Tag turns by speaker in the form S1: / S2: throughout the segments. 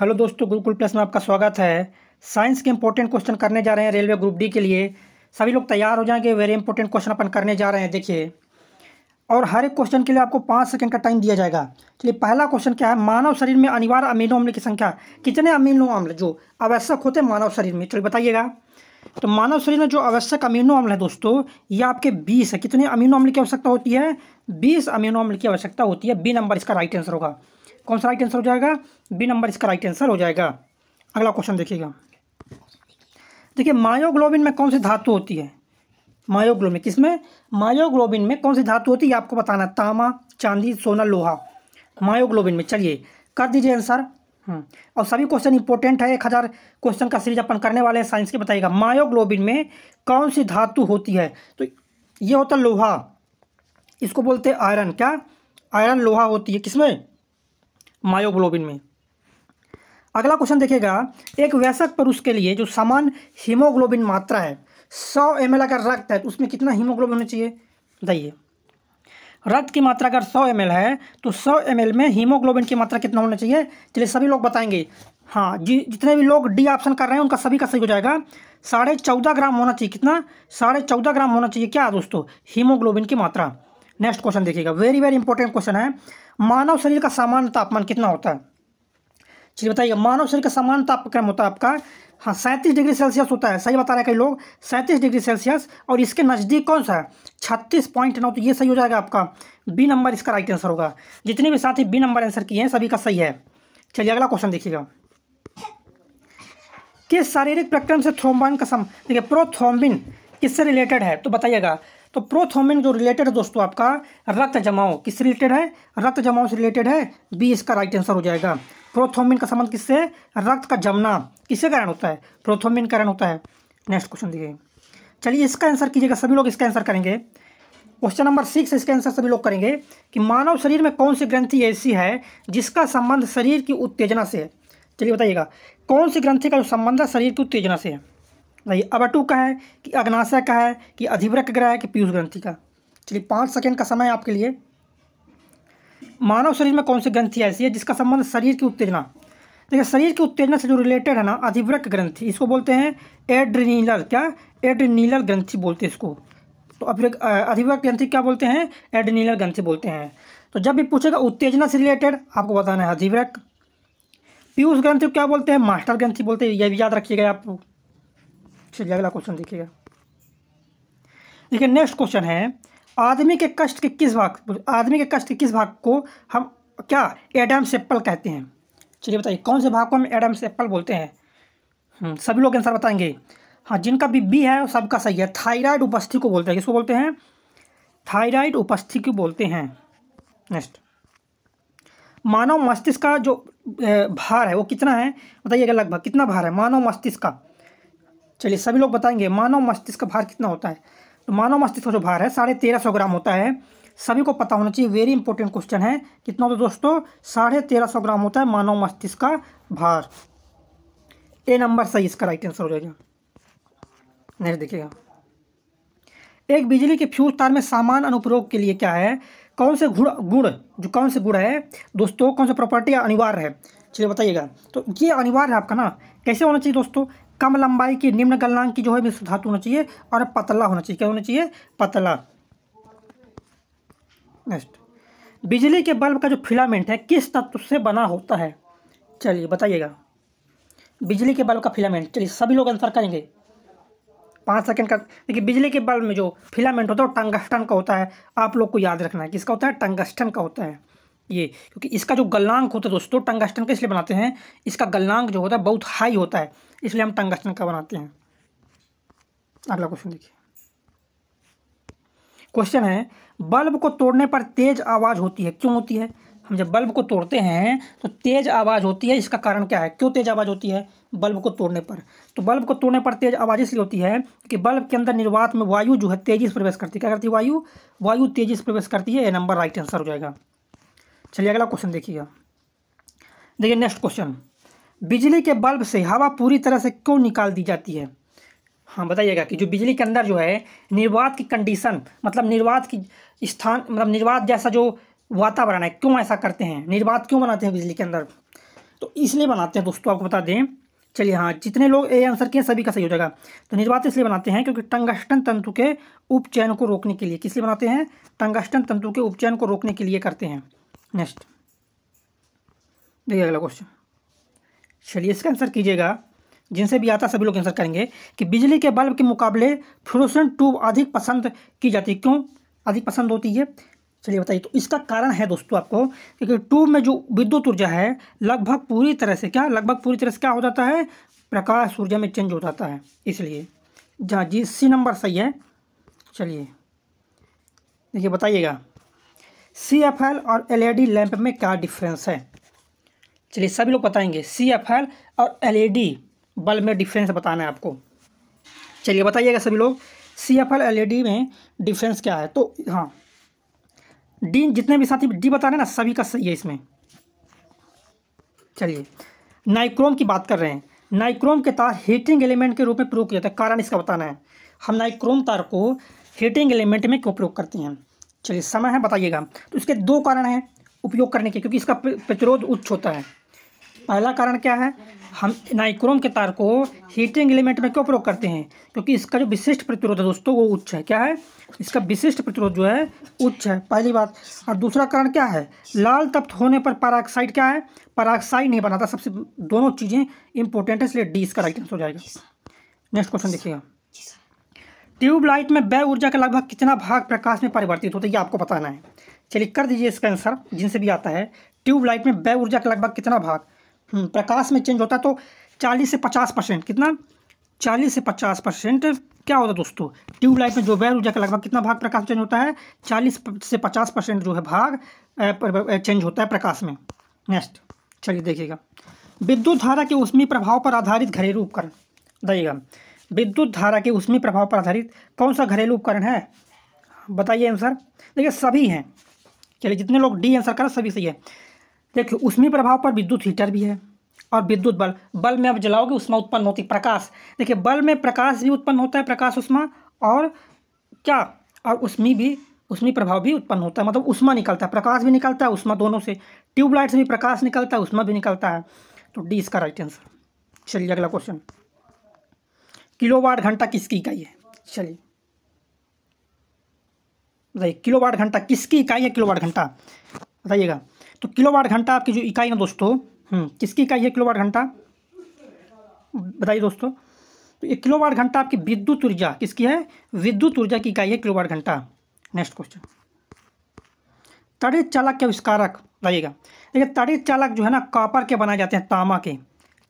S1: Hello दोस्तों Gurukul plus में आपका स्वागत है साइंस के इंपॉर्टेंट क्वेश्चन करने जा रहे हैं रेलवे ग्रुप डी के लिए सभी लोग तैयार हो जाएंगे वेरी इंपॉर्टेंट क्वेश्चन अपन करने जा रहे हैं देखिए और हर एक क्वेश्चन के लिए आपको पाँच सेकंड का टाइम दिया जाएगा चलिए पहला क्वेश्चन क्या है मानव शरीर में अनिवार्य अमीनो अम्ल की संख्या कितने अमीनो अम्ल जो आवश्यक होते हैं मानव शरीर में चलिए बताइएगा तो मानव शरीर में जो आवश्यक अमीनो अम्ल है दोस्तों ये आपके बीस है कितने अमीनो अम्ल की आवश्यकता होती है बीस अमीनो अम्ल की आवश्यकता होती है बी नंबर इसका राइट आंसर होगा कौन सा राइट आंसर हो जाएगा बी नंबर इसका राइट आंसर हो जाएगा अगला क्वेश्चन देखिएगा देखिए मायोग्लोबिन में कौन सी धातु होती है मायोग्लोबिन किसमें मायोग्लोबिन में कौन सी धातु होती है आपको बताना तामा चांदी सोना लोहा मायोग्लोबिन में चलिए कर दीजिए आंसर हम्म, और सभी क्वेश्चन इंपॉर्टेंट है एक हज़ार क्वेश्चन का सीरीज अपन करने वाले हैं साइंस के बताइएगा मायोग्लोबिन में कौन सी धातु होती है तो ये होता लोहा इसको बोलते हैं आयरन क्या आयरन लोहा होती है किसमें मायोग्लोबिन में अगला क्वेश्चन देखिएगा एक वयस्क पुरुष के लिए जो सामान्य हीमोग्लोबिन मात्रा है सौ एम एल अगर रक्त है तो उसमें कितना हीमोग्लोबिन होना चाहिए बताइए रक्त की मात्रा अगर सौ एम है तो सौ एम में हीमोग्लोबिन की मात्रा कितना होना चाहिए चलिए सभी लोग बताएंगे हाँ जी जितने भी लोग डी ऑप्शन कर रहे हैं उनका सभी का सही हो जाएगा साढ़े चौदह ग्राम होना चाहिए कितना साढ़े चौदह ग्राम होना चाहिए क्या दोस्तों हीमोग्लोबिन की मात्रा नेक्स्ट क्वेश्चन देखिएगा वेरी वेरी इंपॉर्टेंट क्वेश्चन है मानव शरीर का सामान्य तापमान कितना होता है चलिए बताइए मानव शरीर का सामान्य तापक्रम होता है आपका हाँ सैंतीस डिग्री सेल्सियस होता है सही बता रहे हैं कई लोग सैंतीस डिग्री सेल्सियस और इसके नज़दीक कौन सा है छत्तीस पॉइंट नौ तो ये सही हो जाएगा आपका बी नंबर इसका राइट आंसर होगा जितने भी साथी बी नंबर आंसर किए हैं सभी का सही है चलिए अगला क्वेश्चन देखिएगा किस शारीरिक प्रक्रम से थ्रोम्बाइन का सम देखिए प्रोथ्रोम्बिन किससे रिलेटेड है तो बताइएगा तो प्रोथोमिन जो रिलेटेड है दोस्तों आपका रक्त जमाव किससे रिलेटेड है रक्त जमाव से रिलेटेड है बी इसका राइट आंसर हो जाएगा प्रोथोमिन का संबंध किससे रक्त का जमना किससे कारण होता है प्रोथोमिन कारण होता है नेक्स्ट क्वेश्चन दिए चलिए इसका आंसर कीजिएगा सभी लोग इसका आंसर करेंगे क्वेश्चन नंबर सिक्स इसका आंसर सभी लोग करेंगे कि मानव शरीर में कौन सी ग्रंथि ऐसी है जिसका संबंध शरीर की उत्तेजना से है चलिए बताइएगा कौन सी ग्रंथि का जो संबंध है शरीर की उत्तेजना से है रही अब टू का है कि अग्नाशय का है कि अधिवृक ग्रह है कि पीयूष ग्रंथि का चलिए पाँच सेकेंड का समय आपके लिए मानव शरीर में कौन सी ग्रंथि ऐसी है जिसका संबंध शरीर की उत्तेजना देखिए शरीर की उत्तेजना से जो रिलेटेड है ना अधिवृक ग्रंथि इसको बोलते हैं एड्रीनीलर क्या एड्रीनीलर ग्रंथि बोलते हैं इसको तो अधिवृक ग्रंथि क्या बोलते हैं एड्रीनीलर ग्रंथि बोलते हैं तो जब भी पूछेगा उत्तेजना से रिलेटेड आपको बताना है अधिवृक पीयूष ग्रंथि क्या बोलते हैं मास्टर ग्रंथि बोलते हैं यह भी याद रखिएगा आप चलिए अगला क्वेश्चन देखिएगा देखिए नेक्स्ट क्वेश्चन है आदमी के कष्ट के किस भाग आदमी के कष्ट के किस भाग को हम क्या एडम सेप्पल कहते हैं चलिए बताइए कौन से भाग को हम एडम सेप्पल बोलते हैं हम्म, सभी लोग आंसर बताएंगे हाँ जिनका भी बी है सबका सही है थायराइड उपस्थि को बोलते हैं किसको बोलते हैं थायराइड उपस्थि को बोलते हैं नेक्स्ट मानव मस्तिष्क का जो भार है वो कितना है बताइएगा लगभग कितना भार है मानव मस्तिष्क का चलिए सभी लोग बताएंगे मानव मस्तिष्क का भार कितना होता है तो मानव मस्तिष्क का जो भार है साढ़े तेरह सौ ग्राम होता है सभी को पता होना चाहिए वेरी इंपॉर्टेंट क्वेश्चन है कितना तो दोस्तों साढ़े तेरह सौ ग्राम होता है मानव मस्तिष्क का भार ए नंबर सही इसका राइट आंसर हो जाएगा नहीं देखिएगा एक बिजली के फ्यूज तार में सामान अनुप्रयोग के लिए क्या है कौन से गुण गुण जो कौन से गुण है दोस्तों कौन सा प्रॉपर्टी अनिवार्य है चलिए बताइएगा तो ये अनिवार्य है आपका ना कैसे होना चाहिए दोस्तों कम लंबाई की निम्न गलनांक की जो है मिश्र धातु होना चाहिए और पतला होना चाहिए क्या होना चाहिए पतला नेक्स्ट बिजली के बल्ब का जो फिलामेंट है किस तत्व से बना होता है चलिए बताइएगा बिजली के बल्ब का फिलामेंट चलिए सभी लोग आंसर करेंगे पाँच सेकंड का देखिए बिजली के बल्ब में जो फिलामेंट होता है वो टंगस्टन का होता है आप लोग को याद रखना है किसका होता है टंगस्टन का होता है ये क्योंकि इसका जो गलनांक होता है दोस्तों टंगस्टन का इसलिए बनाते हैं इसका गलनांक जो होता है बहुत हाई होता है इसलिए हम टंगस्टन का बनाते हैं अगला क्वेश्चन देखिए क्वेश्चन है बल्ब को तोड़ने पर तेज आवाज़ होती है क्यों होती है हम जब बल्ब को तोड़ते हैं तो तेज़ आवाज़ होती है इसका कारण क्या है क्यों तेज़ आवाज़ होती है बल्ब को तोड़ने पर तो बल्ब को तोड़ने पर तेज़ आवाज़ इसलिए होती है कि बल्ब के अंदर निर्वात में वायु जो है तेज़ी से प्रवेश करती है क्या करती है वायु वायु तेज़ी से प्रवेश करती है ये नंबर राइट आंसर हो जाएगा चलिए अगला क्वेश्चन देखिएगा देखिए नेक्स्ट क्वेश्चन बिजली के बल्ब से हवा पूरी तरह से क्यों निकाल दी जाती है हाँ बताइएगा कि जो बिजली के अंदर जो है निर्वात की कंडीशन मतलब निर्वात की स्थान मतलब निर्वात जैसा जो वातावरण है क्यों ऐसा करते हैं निर्वात क्यों बनाते हैं बिजली के अंदर तो इसलिए बनाते हैं दोस्तों आपको बता दें चलिए हाँ जितने लोग ए आंसर किए सभी का सही हो जाएगा तो निर्वात इसलिए बनाते हैं क्योंकि टंगस्टन तंतु के उपचयन को रोकने के लिए किस लिए बनाते हैं टंगस्टन तंतु के उपचयन को रोकने के लिए करते हैं नेक्स्ट देखिए अगला क्वेश्चन चलिए इसका आंसर कीजिएगा जिनसे भी आता सभी लोग आंसर करेंगे कि बिजली के बल्ब के मुकाबले फ्लोरेसेंट ट्यूब अधिक पसंद की जाती है क्यों अधिक पसंद होती है चलिए बताइए तो इसका कारण है दोस्तों आपको क्योंकि ट्यूब में जो विद्युत ऊर्जा है लगभग पूरी तरह से क्या लगभग पूरी तरह से क्या हो जाता है प्रकाश ऊर्जा में चेंज हो जाता है इसलिए जहाँ जी सी नंबर सही है चलिए देखिए बताइएगा सी एफ एल और एल ई डी लैंप में क्या डिफरेंस है चलिए सभी लोग बताएंगे सी एफ एल और एल ई डी बल्ब में डिफरेंस बताना है आपको चलिए बताइएगा सभी लोग C F L L E D में डिफरेंस क्या है तो हाँ डी जितने भी साथी डी बता रहे हैं ना सभी का सही है इसमें चलिए नाइक्रोम की बात कर रहे हैं नाइक्रोम के तार हीटिंग एलिमेंट के रूप में प्रयोग किया जाता है कारण इसका बताना है हम नाइक्रोम तार को हीटिंग एलिमेंट में क्यों प्रयोग करते हैं चलिए समय है बताइएगा तो इसके दो कारण हैं उपयोग करने के क्योंकि इसका प्रतिरोध उच्च होता है पहला कारण क्या है हम नाइक्रोम के तार को हीटिंग एलिमेंट में क्यों प्रयोग करते हैं क्योंकि इसका जो विशिष्ट प्रतिरोध है दोस्तों वो उच्च है क्या है इसका विशिष्ट प्रतिरोध जो है उच्च है पहली बात और दूसरा कारण क्या है लाल तप्त होने पर पैराक्साइड क्या है पैराक्साइड नहीं बनाता सबसे दोनों चीज़ें इंपॉर्टेंट है इसलिए डी इसका राइट आंसर हो जाएगा नेक्स्ट क्वेश्चन देखिएगा ट्यूबलाइट में व्यय ऊर्जा का लगभग कितना भाग प्रकाश में परिवर्तित होता है ये आपको बताना है चलिए कर दीजिए इसका आंसर जिनसे भी आता है ट्यूबलाइट में वह ऊर्जा का लगभग कितना भाग हम्म, प्रकाश में चेंज होता है तो चालीस से पचास परसेंट कितना चालीस से पचास परसेंट क्या होता है दोस्तों ट्यूबलाइट में जो वह ऊर्जा का लगभग कितना भाग प्रकाश चेंज होता है चालीस से पचास परसेंट जो है भाग चेंज होता है प्रकाश में नेक्स्ट चलिए देखिएगा विद्युत धारा के उसमी प्रभाव पर आधारित घरेलू उपकरण दइएगा विद्युत धारा के उसमें प्रभाव पर आधारित कौन सा घरेलू उपकरण है बताइए आंसर देखिए सभी हैं चलिए जितने लोग डी आंसर करें सभी सही है देखिए उसमें प्रभाव पर विद्युत हीटर भी है और विद्युत बल बल में आप जलाओगे उसमें उत्पन्न होती प्रकाश देखिए बल में प्रकाश भी उत्पन्न होता है प्रकाश उष्मा और क्या और उसमें भी उसमें प्रभाव भी उत्पन्न होता है मतलब उष्मा निकलता है प्रकाश भी निकलता है उष्मा दोनों से ट्यूबलाइट से भी प्रकाश निकलता है उष्मा भी निकलता है तो डी इसका राइट आंसर चलिए अगला क्वेश्चन किलोवाट घंटा किसकी इकाई है चलिए बताइए किलोवाट घंटा किसकी इकाई है किलोवाट घंटा बताइएगा तो किलोवाट घंटा आपकी जो इकाई है दोस्तों हम्म, किसकी इकाई है किलोवाट घंटा बताइए दोस्तों तो एक किलोवाट घंटा आपकी विद्युत ऊर्जा किसकी है विद्युत ऊर्जा की इकाई है किलोवाट घंटा नेक्स्ट क्वेश्चन तड़ित चालक के आविष्कारक बताइएगा देखिए तड़ित चालक जो है ना कॉपर के बनाए जाते हैं तामा के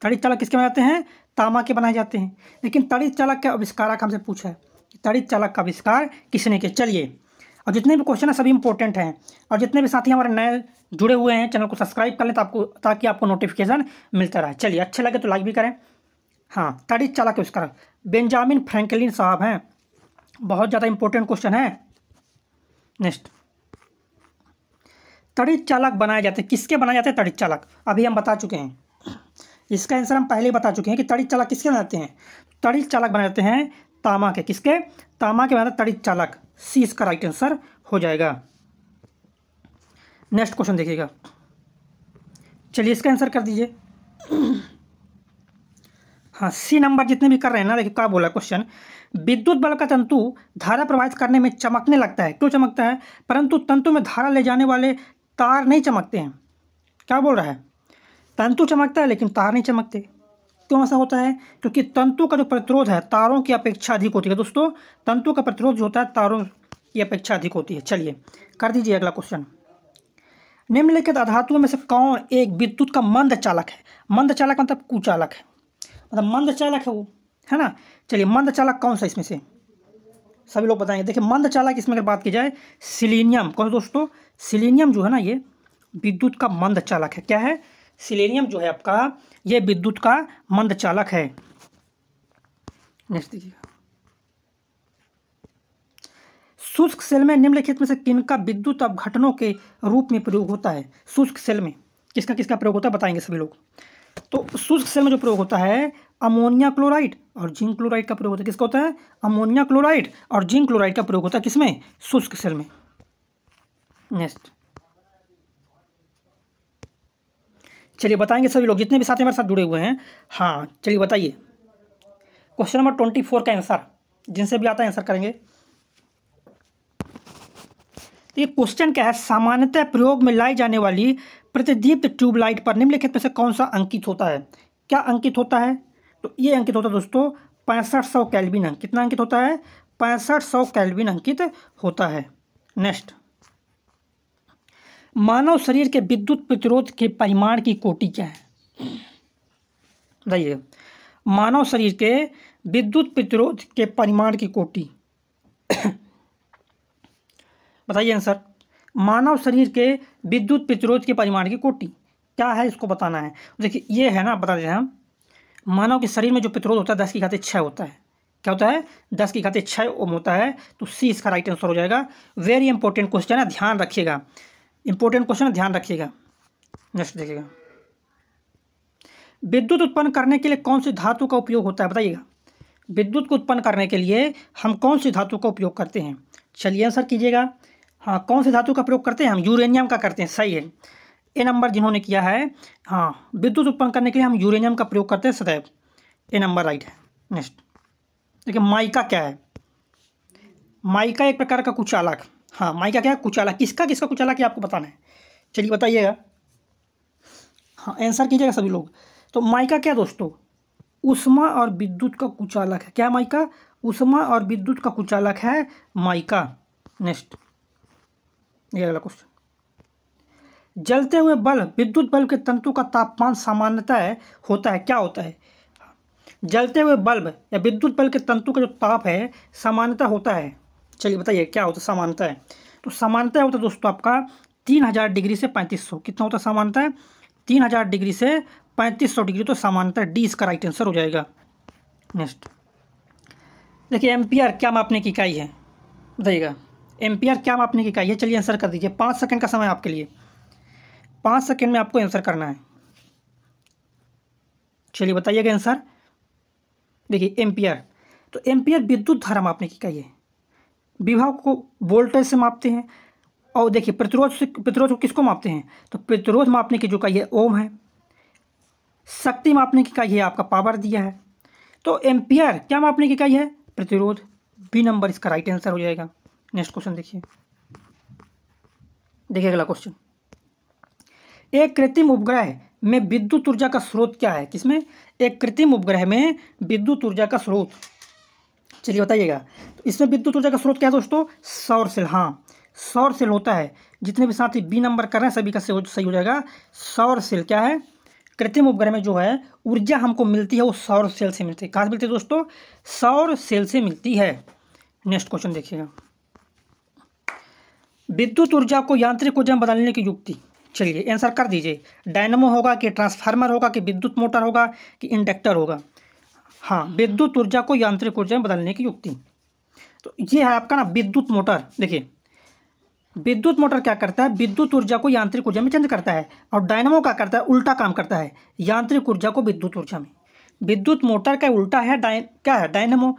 S1: तड़ित चालक किसके बनाए जाते हैं तामा के बनाए जाते हैं लेकिन तड़ित चालक का हमसे पूछा है तड़ित चालक का आविष्कार किसने के चलिए और जितने भी क्वेश्चन हैं सभी इंपॉर्टेंट हैं और जितने भी साथी हमारे नए जुड़े हुए हैं चैनल को सब्सक्राइब कर लें तो आपको ताकि आपको नोटिफिकेशन मिलता रहे चलिए अच्छे लगे तो लाइक भी करें हाँ तड़ित चालक का आविष्कार बेंजामिन फ्रेंकलिन साहब हैं बहुत ज़्यादा इंपॉर्टेंट क्वेश्चन है नेक्स्ट तड़ित चालक बनाए जाते किसके बनाए जाते हैं तड़ित चालक अभी हम बता चुके हैं इसका आंसर हम पहले बता चुके हैं कि तड़ित चालक किसके बनाते हैं तड़ित चालक बनाते हैं तामा के किसके तामा के बनाते तड़ित चालक सी इसका राइट आंसर हो जाएगा नेक्स्ट क्वेश्चन देखिएगा चलिए इसका आंसर कर दीजिए हाँ सी नंबर जितने भी कर रहे हैं ना देखिए क्या बोला क्वेश्चन विद्युत बल का तंतु धारा प्रवाहित करने में चमकने लगता है क्यों चमकता है परंतु तंतु में धारा ले जाने वाले तार नहीं चमकते हैं क्या बोल रहा है तंतु चमकता है लेकिन तार नहीं चमकते क्यों ऐसा होता है क्योंकि तंतु का जो प्रतिरोध है तारों की अपेक्षा अधिक होती है तो दोस्तों तंतु का प्रतिरोध जो होता है तारों की अपेक्षा अधिक होती है चलिए कर दीजिए अगला क्वेश्चन निम्नलिखित अधातुओं में से कौन एक विद्युत का मंद चालक है मंद चालक मतलब कुचालक है मतलब मंद चालक है वो है ना चलिए मंद चालक कौन सा इसमें से सभी लोग बताएंगे देखिए मंद चालक इसमें अगर बात की जाए सिलीनियम कौन दोस्तों सिलीनियम जो है ना ये विद्युत का मंद चालक है क्या है सिलेनियम जो है आपका यह विद्युत का मंद चालक है नेक्स्ट देखिएगा शुष्क सेल में निम्नलिखित में से किनका विद्युत घटनों के रूप में प्रयोग होता है शुष्क सेल में किसका किसका प्रयोग होता है बताएंगे सभी लोग तो शुष्क सेल में जो प्रयोग होता है अमोनिया क्लोराइड और जिंक क्लोराइड का प्रयोग होता है किसका होता है अमोनिया क्लोराइड और जिंक क्लोराइड का प्रयोग होता है किसमें शुष्क सेल में नेक्स्ट चलिए बताएंगे सभी लोग जितने भी साथी हमारे साथ जुड़े हुए हैं हाँ चलिए बताइए क्वेश्चन नंबर ट्वेंटी फोर का आंसर जिनसे भी आता है आंसर करेंगे तो ये क्वेश्चन क्या है सामान्यतः प्रयोग में लाई जाने वाली प्रतिदीप्त ट्यूबलाइट पर निम्नलिखित में से कौन सा अंकित होता है क्या अंकित होता है तो ये अंकित होता है दोस्तों पैंसठ सौ कैलविन अंक कितना अंकित होता है पैंसठ सौ कैलविन अंकित होता है नेक्स्ट मानव शरीर के विद्युत प्रतिरोध के परिमाण की कोटि क्या है बताइए मानव शरीर के विद्युत प्रतिरोध के परिमाण की कोटि बताइए आंसर मानव शरीर के विद्युत प्रतिरोध के परिमाण की कोटि क्या है इसको बताना है देखिए ये है ना बता दें हम मानव के शरीर में जो प्रतिरोध होता है दस की घाते छः होता है क्या होता है दस की घाते छः ओम होता है तो सी इसका राइट आंसर हो जाएगा वेरी इंपॉर्टेंट क्वेश्चन है ध्यान रखिएगा इंपॉर्टेंट क्वेश्चन ध्यान रखिएगा नेक्स्ट देखिएगा विद्युत उत्पन्न करने के लिए कौन सी धातु का उपयोग होता है बताइएगा विद्युत को उत्पन्न करने के लिए हम कौन सी धातु का उपयोग करते हैं चलिए आंसर कीजिएगा हाँ कौन सी धातु का प्रयोग करते हैं हम यूरेनियम का करते हैं सही है ए नंबर जिन्होंने किया है हाँ विद्युत उत्पन्न करने के लिए हम यूरेनियम का प्रयोग करते हैं सदैव ए नंबर राइट है नेक्स्ट देखिए माइका क्या है माइका एक प्रकार का कुछ अलग हाँ माई का क्या है कुचाला किसका किसका कुचाला कि आपको बताना है चलिए बताइएगा हाँ आंसर कीजिएगा सभी लोग तो माइका क्या दोस्तों उष्मा और विद्युत का कुचालक है क्या माइका उष्मा और विद्युत का कुचालक है माइका नेक्स्ट ये अगला क्वेश्चन जलते हुए बल्ब विद्युत बल्ब के तंतु का तापमान सामान्यतः होता है क्या होता है जलते हुए बल्ब या विद्युत बल्ब के तंतु का जो ताप है सामान्यतः होता है चलिए बताइए क्या होता है समानता है तो समानता होता है दोस्तों आपका तीन हज़ार डिग्री से पैंतीस सौ कितना होता है समानता है तीन हज़ार डिग्री से पैंतीस सौ डिग्री तो समानता डी इसका राइट आंसर हो जाएगा नेक्स्ट देखिए एम्पियर क्या मापने की इकाई है बताइएगा एम्पियर क्या मापने की इकाई है चलिए आंसर कर दीजिए पाँच सेकेंड का समय आपके लिए पाँच सेकेंड में आपको आंसर करना है चलिए बताइएगा आंसर देखिए एम्पियर तो एम्पियर विद्युत धारा मापने की इकाई है विभव को वोल्टेज से मापते हैं और देखिए प्रतिरोध से प्रतिरोध को किसको मापते हैं तो प्रतिरोध मापने की जो का ये ओम है शक्ति मापने की का है आपका पावर दिया है तो एम्पियर क्या मापने की इकाई है प्रतिरोध बी नंबर इसका राइट आंसर हो जाएगा नेक्स्ट क्वेश्चन देखिए देखिए अगला क्वेश्चन एक कृत्रिम उपग्रह में विद्युत ऊर्जा का स्रोत क्या है किसमें एक कृत्रिम उपग्रह में विद्युत ऊर्जा का स्रोत चलिए बताइएगा तो इसमें विद्युत ऊर्जा का स्रोत क्या है दोस्तों सौर सेल हाँ सौर सेल होता है जितने भी साथी बी नंबर कर रहे हैं सभी का सही हो जाएगा सौर सेल क्या है कृत्रिम उपग्रह में जो है ऊर्जा हमको मिलती है वो सौर सेल से मिलती है कहाँ से मिलती है दोस्तों सौर सेल से मिलती है नेक्स्ट क्वेश्चन देखिएगा विद्युत ऊर्जा को यांत्रिक ऊर्जा में बदलने की युक्ति चलिए आंसर कर दीजिए डायनमो होगा कि ट्रांसफार्मर होगा कि विद्युत मोटर होगा कि इंडक्टर होगा हाँ विद्युत ऊर्जा को यांत्रिक ऊर्जा में बदलने की युक्ति तो ये है आपका ना विद्युत मोटर देखिए विद्युत मोटर क्या करता है विद्युत ऊर्जा को यांत्रिक ऊर्जा में चेंज करता है और डायनामो क्या करता है उल्टा काम करता है यांत्रिक ऊर्जा को विद्युत ऊर्जा में विद्युत मोटर का उल्टा है डाय क्या है डायनामो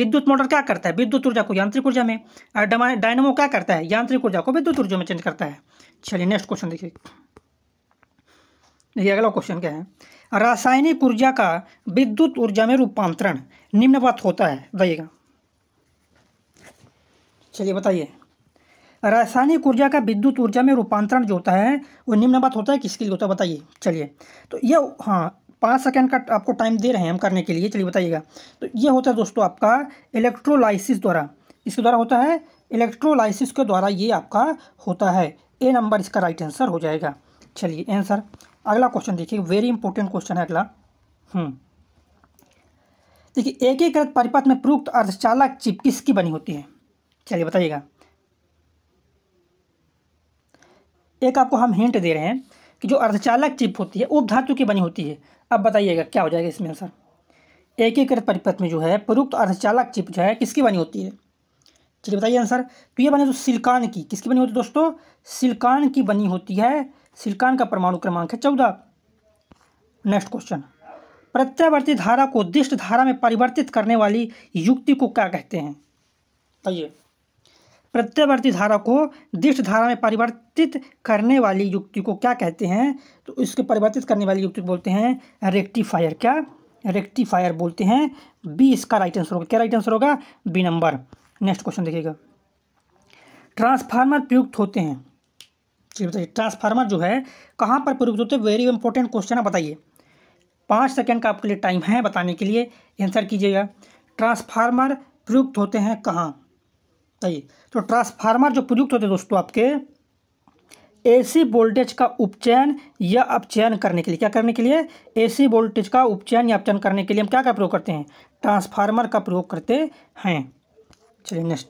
S1: विद्युत मोटर क्या करता है विद्युत ऊर्जा को यांत्रिक ऊर्जा में और डायनमो क्या करता है यांत्रिक ऊर्जा को विद्युत ऊर्जा में चेंज करता है चलिए नेक्स्ट क्वेश्चन देखिए देखिए अगला क्वेश्चन क्या है रासायनिक ऊर्जा का विद्युत ऊर्जा में रूपांतरण निम्नवत होता है बताइएगा चलिए बताइए रासायनिक ऊर्जा का विद्युत ऊर्जा में रूपांतरण जो होता है वो निम्नवत होता है किसके लिए होता है बताइए चलिए तो ये हाँ पाँच सेकेंड का आपको टाइम दे रहे हैं हम करने के लिए चलिए बताइएगा तो ये होता है दोस्तों आपका इलेक्ट्रोलाइसिस द्वारा इसके द्वारा होता है इलेक्ट्रोलाइसिस के द्वारा ये आपका होता है ए नंबर इसका राइट आंसर हो जाएगा चलिए आंसर अगला क्वेश्चन देखिए वेरी इंपॉर्टेंट क्वेश्चन है अगला हम्म। देखिए एकीकृत परिपथ में प्रयुक्त अर्धचालक चिप किसकी बनी होती है चलिए बताइएगा एक आपको हम हिंट दे रहे हैं कि जो अर्धचालक चिप होती है धातु की बनी होती है अब बताइएगा क्या हो जाएगा इसमें आंसर एकीकृत परिपथ में जो है प्रयुक्त अर्धचालक चिप जो है किसकी बनी होती है चलिए बताइए आंसर तो ये बने तो सिल्कान की किसकी बनी होती है दोस्तों सिल्कान की बनी होती है सिलिकॉन का परमाणु क्रमांक है चौदह नेक्स्ट क्वेश्चन प्रत्यावर्ती धारा को दिष्ट धारा में परिवर्तित करने वाली युक्ति को क्या कहते हैं बताइए प्रत्यावर्ती धारा को दिष्ट धारा में परिवर्तित करने वाली युक्ति को क्या कहते हैं तो इसके परिवर्तित करने वाली युक्ति बोलते हैं रेक्टिफायर क्या रेक्टिफायर बोलते हैं बी इसका राइट आंसर होगा क्या राइट आंसर होगा बी नंबर नेक्स्ट क्वेश्चन देखिएगा ट्रांसफार्मर प्रयुक्त होते हैं चलिए बताइए ट्रांसफार्मर जो है कहाँ पर प्रयुक्त होते हैं वेरी इंपॉर्टेंट क्वेश्चन है बताइए पाँच सेकेंड का आपके लिए टाइम है बताने के लिए आंसर कीजिएगा ट्रांसफार्मर प्रयुक्त होते हैं कहाँ बताइए तो ट्रांसफार्मर जो प्रयुक्त होते हैं दोस्तों आपके एसी वोल्टेज का उपचयन या अपचयन करने के लिए क्या करने के लिए एसी वोल्टेज का उपचयन या अपचयन करने के लिए हम क्या क्या प्रयोग करते हैं ट्रांसफार्मर का प्रयोग करते हैं चलिए नेक्स्ट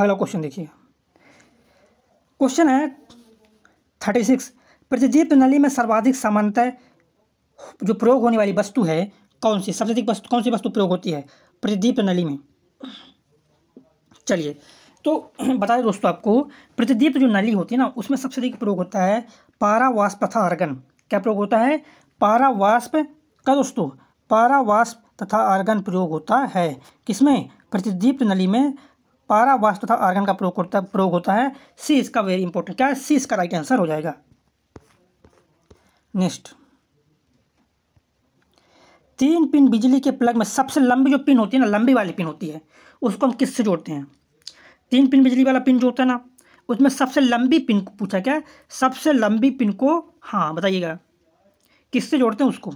S1: अगला क्वेश्चन देखिए क्वेश्चन है थर्टी सिक्स प्रतिजीव प्रणाली में सर्वाधिक सामान्यतः जो प्रयोग होने वाली वस्तु है कौन सी सबसे अधिक वस्तु कौन सी वस्तु प्रयोग होती है प्रतिदीप प्रणाली में चलिए तो बता दें दोस्तों आपको प्रतिदीप जो नली होती है ना उसमें सबसे अधिक प्रयोग होता है पारावाष्प तथा आर्गन क्या प्रयोग होता है पारावाष्प का दोस्तों पारावाष्प तथा आर्गन प्रयोग होता है किसमें प्रतिदीप नली में पारा वास्तु तथा आर्गन का प्रयोग है प्रयोग होता है सी इसका वेरी इंपॉर्टेंट क्या है सी इसका राइट आंसर हो जाएगा नेक्स्ट तीन पिन बिजली के प्लग में सबसे लंबी जो पिन होती है ना लंबी वाली पिन होती है उसको हम किससे जोड़ते हैं तीन पिन बिजली वाला पिन जो होता है ना उसमें सबसे लंबी पिन को पूछा क्या है सबसे लंबी पिन को हाँ बताइएगा किससे जोड़ते हैं उसको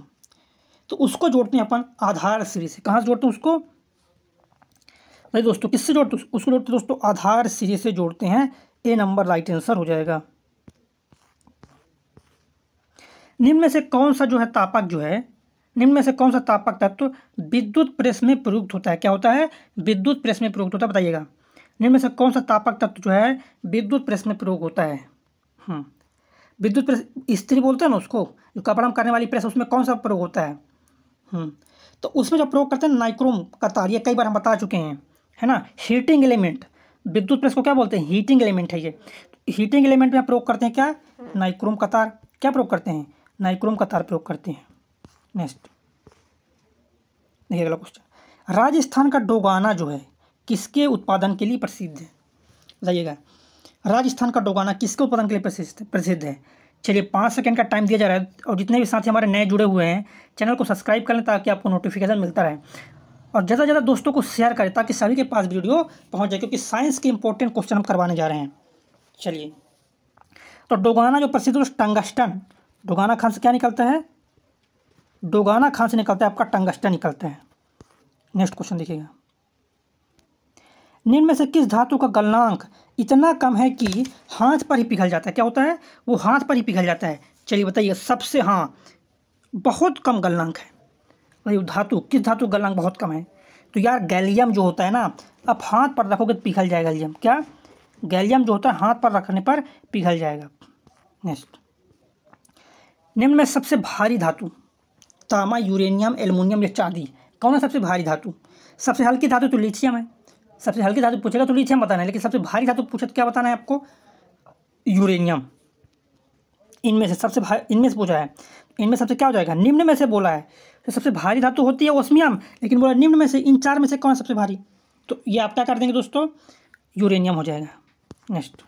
S1: तो उसको जोड़ते हैं अपन आधार सीरीज से कहाँ से जोड़ते हैं उसको भाई दोस्तों किससे जोड़ते उसको जोड़ते दोस्तों आधार सीरे से जोड़ते हैं ए नंबर राइट आंसर हो जाएगा निम्न में से कौन सा जो है तापक जो है निम्न में से कौन सा तापक तत्व तो विद्युत प्रेस में प्रयुक्त होता है क्या होता है विद्युत प्रेस में प्रयुक्त होता है बताइएगा निम्न में से कौन सा तापक तत्व जो है विद्युत प्रेस में प्रयोग होता है हम्म, विद्युत प्रेस स्त्री बोलते हैं ना उसको जो कपड़ा में करने वाली प्रेस उसमें कौन सा प्रयोग होता है हम्म, तो उसमें जो प्रयोग करते हैं नाइक्रोम का तार ये कई बार हम बता चुके हैं है ना हीटिंग एलिमेंट विद्युत प्रेस को क्या बोलते हैं हीटिंग एलिमेंट है ये हीटिंग एलिमेंट में प्रयोग करते हैं क्या नाइक्रोम का तार क्या प्रयोग करते हैं नाइक्रोम का तार प्रयोग करते हैं नेक्स्ट देखिए अगला क्वेश्चन राजस्थान का डोगाना जो है किसके उत्पादन के लिए प्रसिद्ध है जाइएगा राजस्थान का डोगाना किसके उत्पादन के लिए प्रसिद्ध प्रसिद्ध है चलिए पाँच सेकंड का टाइम दिया जा रहा है और जितने भी साथी हमारे नए जुड़े हुए हैं चैनल को सब्सक्राइब कर लें ताकि आपको नोटिफिकेशन मिलता रहे और ज़्यादा से ज़्यादा दोस्तों को शेयर करें ताकि सभी के पास वीडियो पहुँच जाए क्योंकि साइंस के इंपॉर्टेंट क्वेश्चन हम करवाने जा रहे हैं चलिए तो डोगाना जो प्रसिद्ध टंगस्टन डोगाना खान से क्या निकलता है डोगाना खान से निकलता है आपका टंगस्टन निकलता है नेक्स्ट क्वेश्चन देखिएगा निम्न में से किस धातु का गलनांक इतना कम है कि हाथ पर ही पिघल जाता है क्या होता है वो हाथ पर ही पिघल जाता है चलिए बताइए सबसे हाँ बहुत कम गलनांक है धातु किस धातु गलनांक बहुत कम है तो यार गैलियम जो होता है ना आप हाथ पर रखोगे तो पिघल जाएगा गैलियम क्या गैलियम जो होता है हाथ पर रखने पर पिघल जाएगा नेक्स्ट निम्न में सबसे भारी धातु तामा यूरेनियम एल्युमिनियम या चांदी कौन है सबसे भारी धातु सबसे हल्की धातु तो लिथियम है सबसे हल्की धातु पूछेगा तो लिथियम बताना है लेकिन सबसे भारी धातु पूछे तो क्या बताना है आपको यूरेनियम इनमें से सबसे भारी इनमें से पूछा है इनमें सबसे क्या हो जाएगा निम्न में से बोला है तो सबसे भारी धातु होती है ओस्मियम लेकिन बोला निम्न में से इन चार में से कौन सबसे भारी तो ये आप क्या कर देंगे दोस्तों यूरेनियम हो जाएगा नेक्स्ट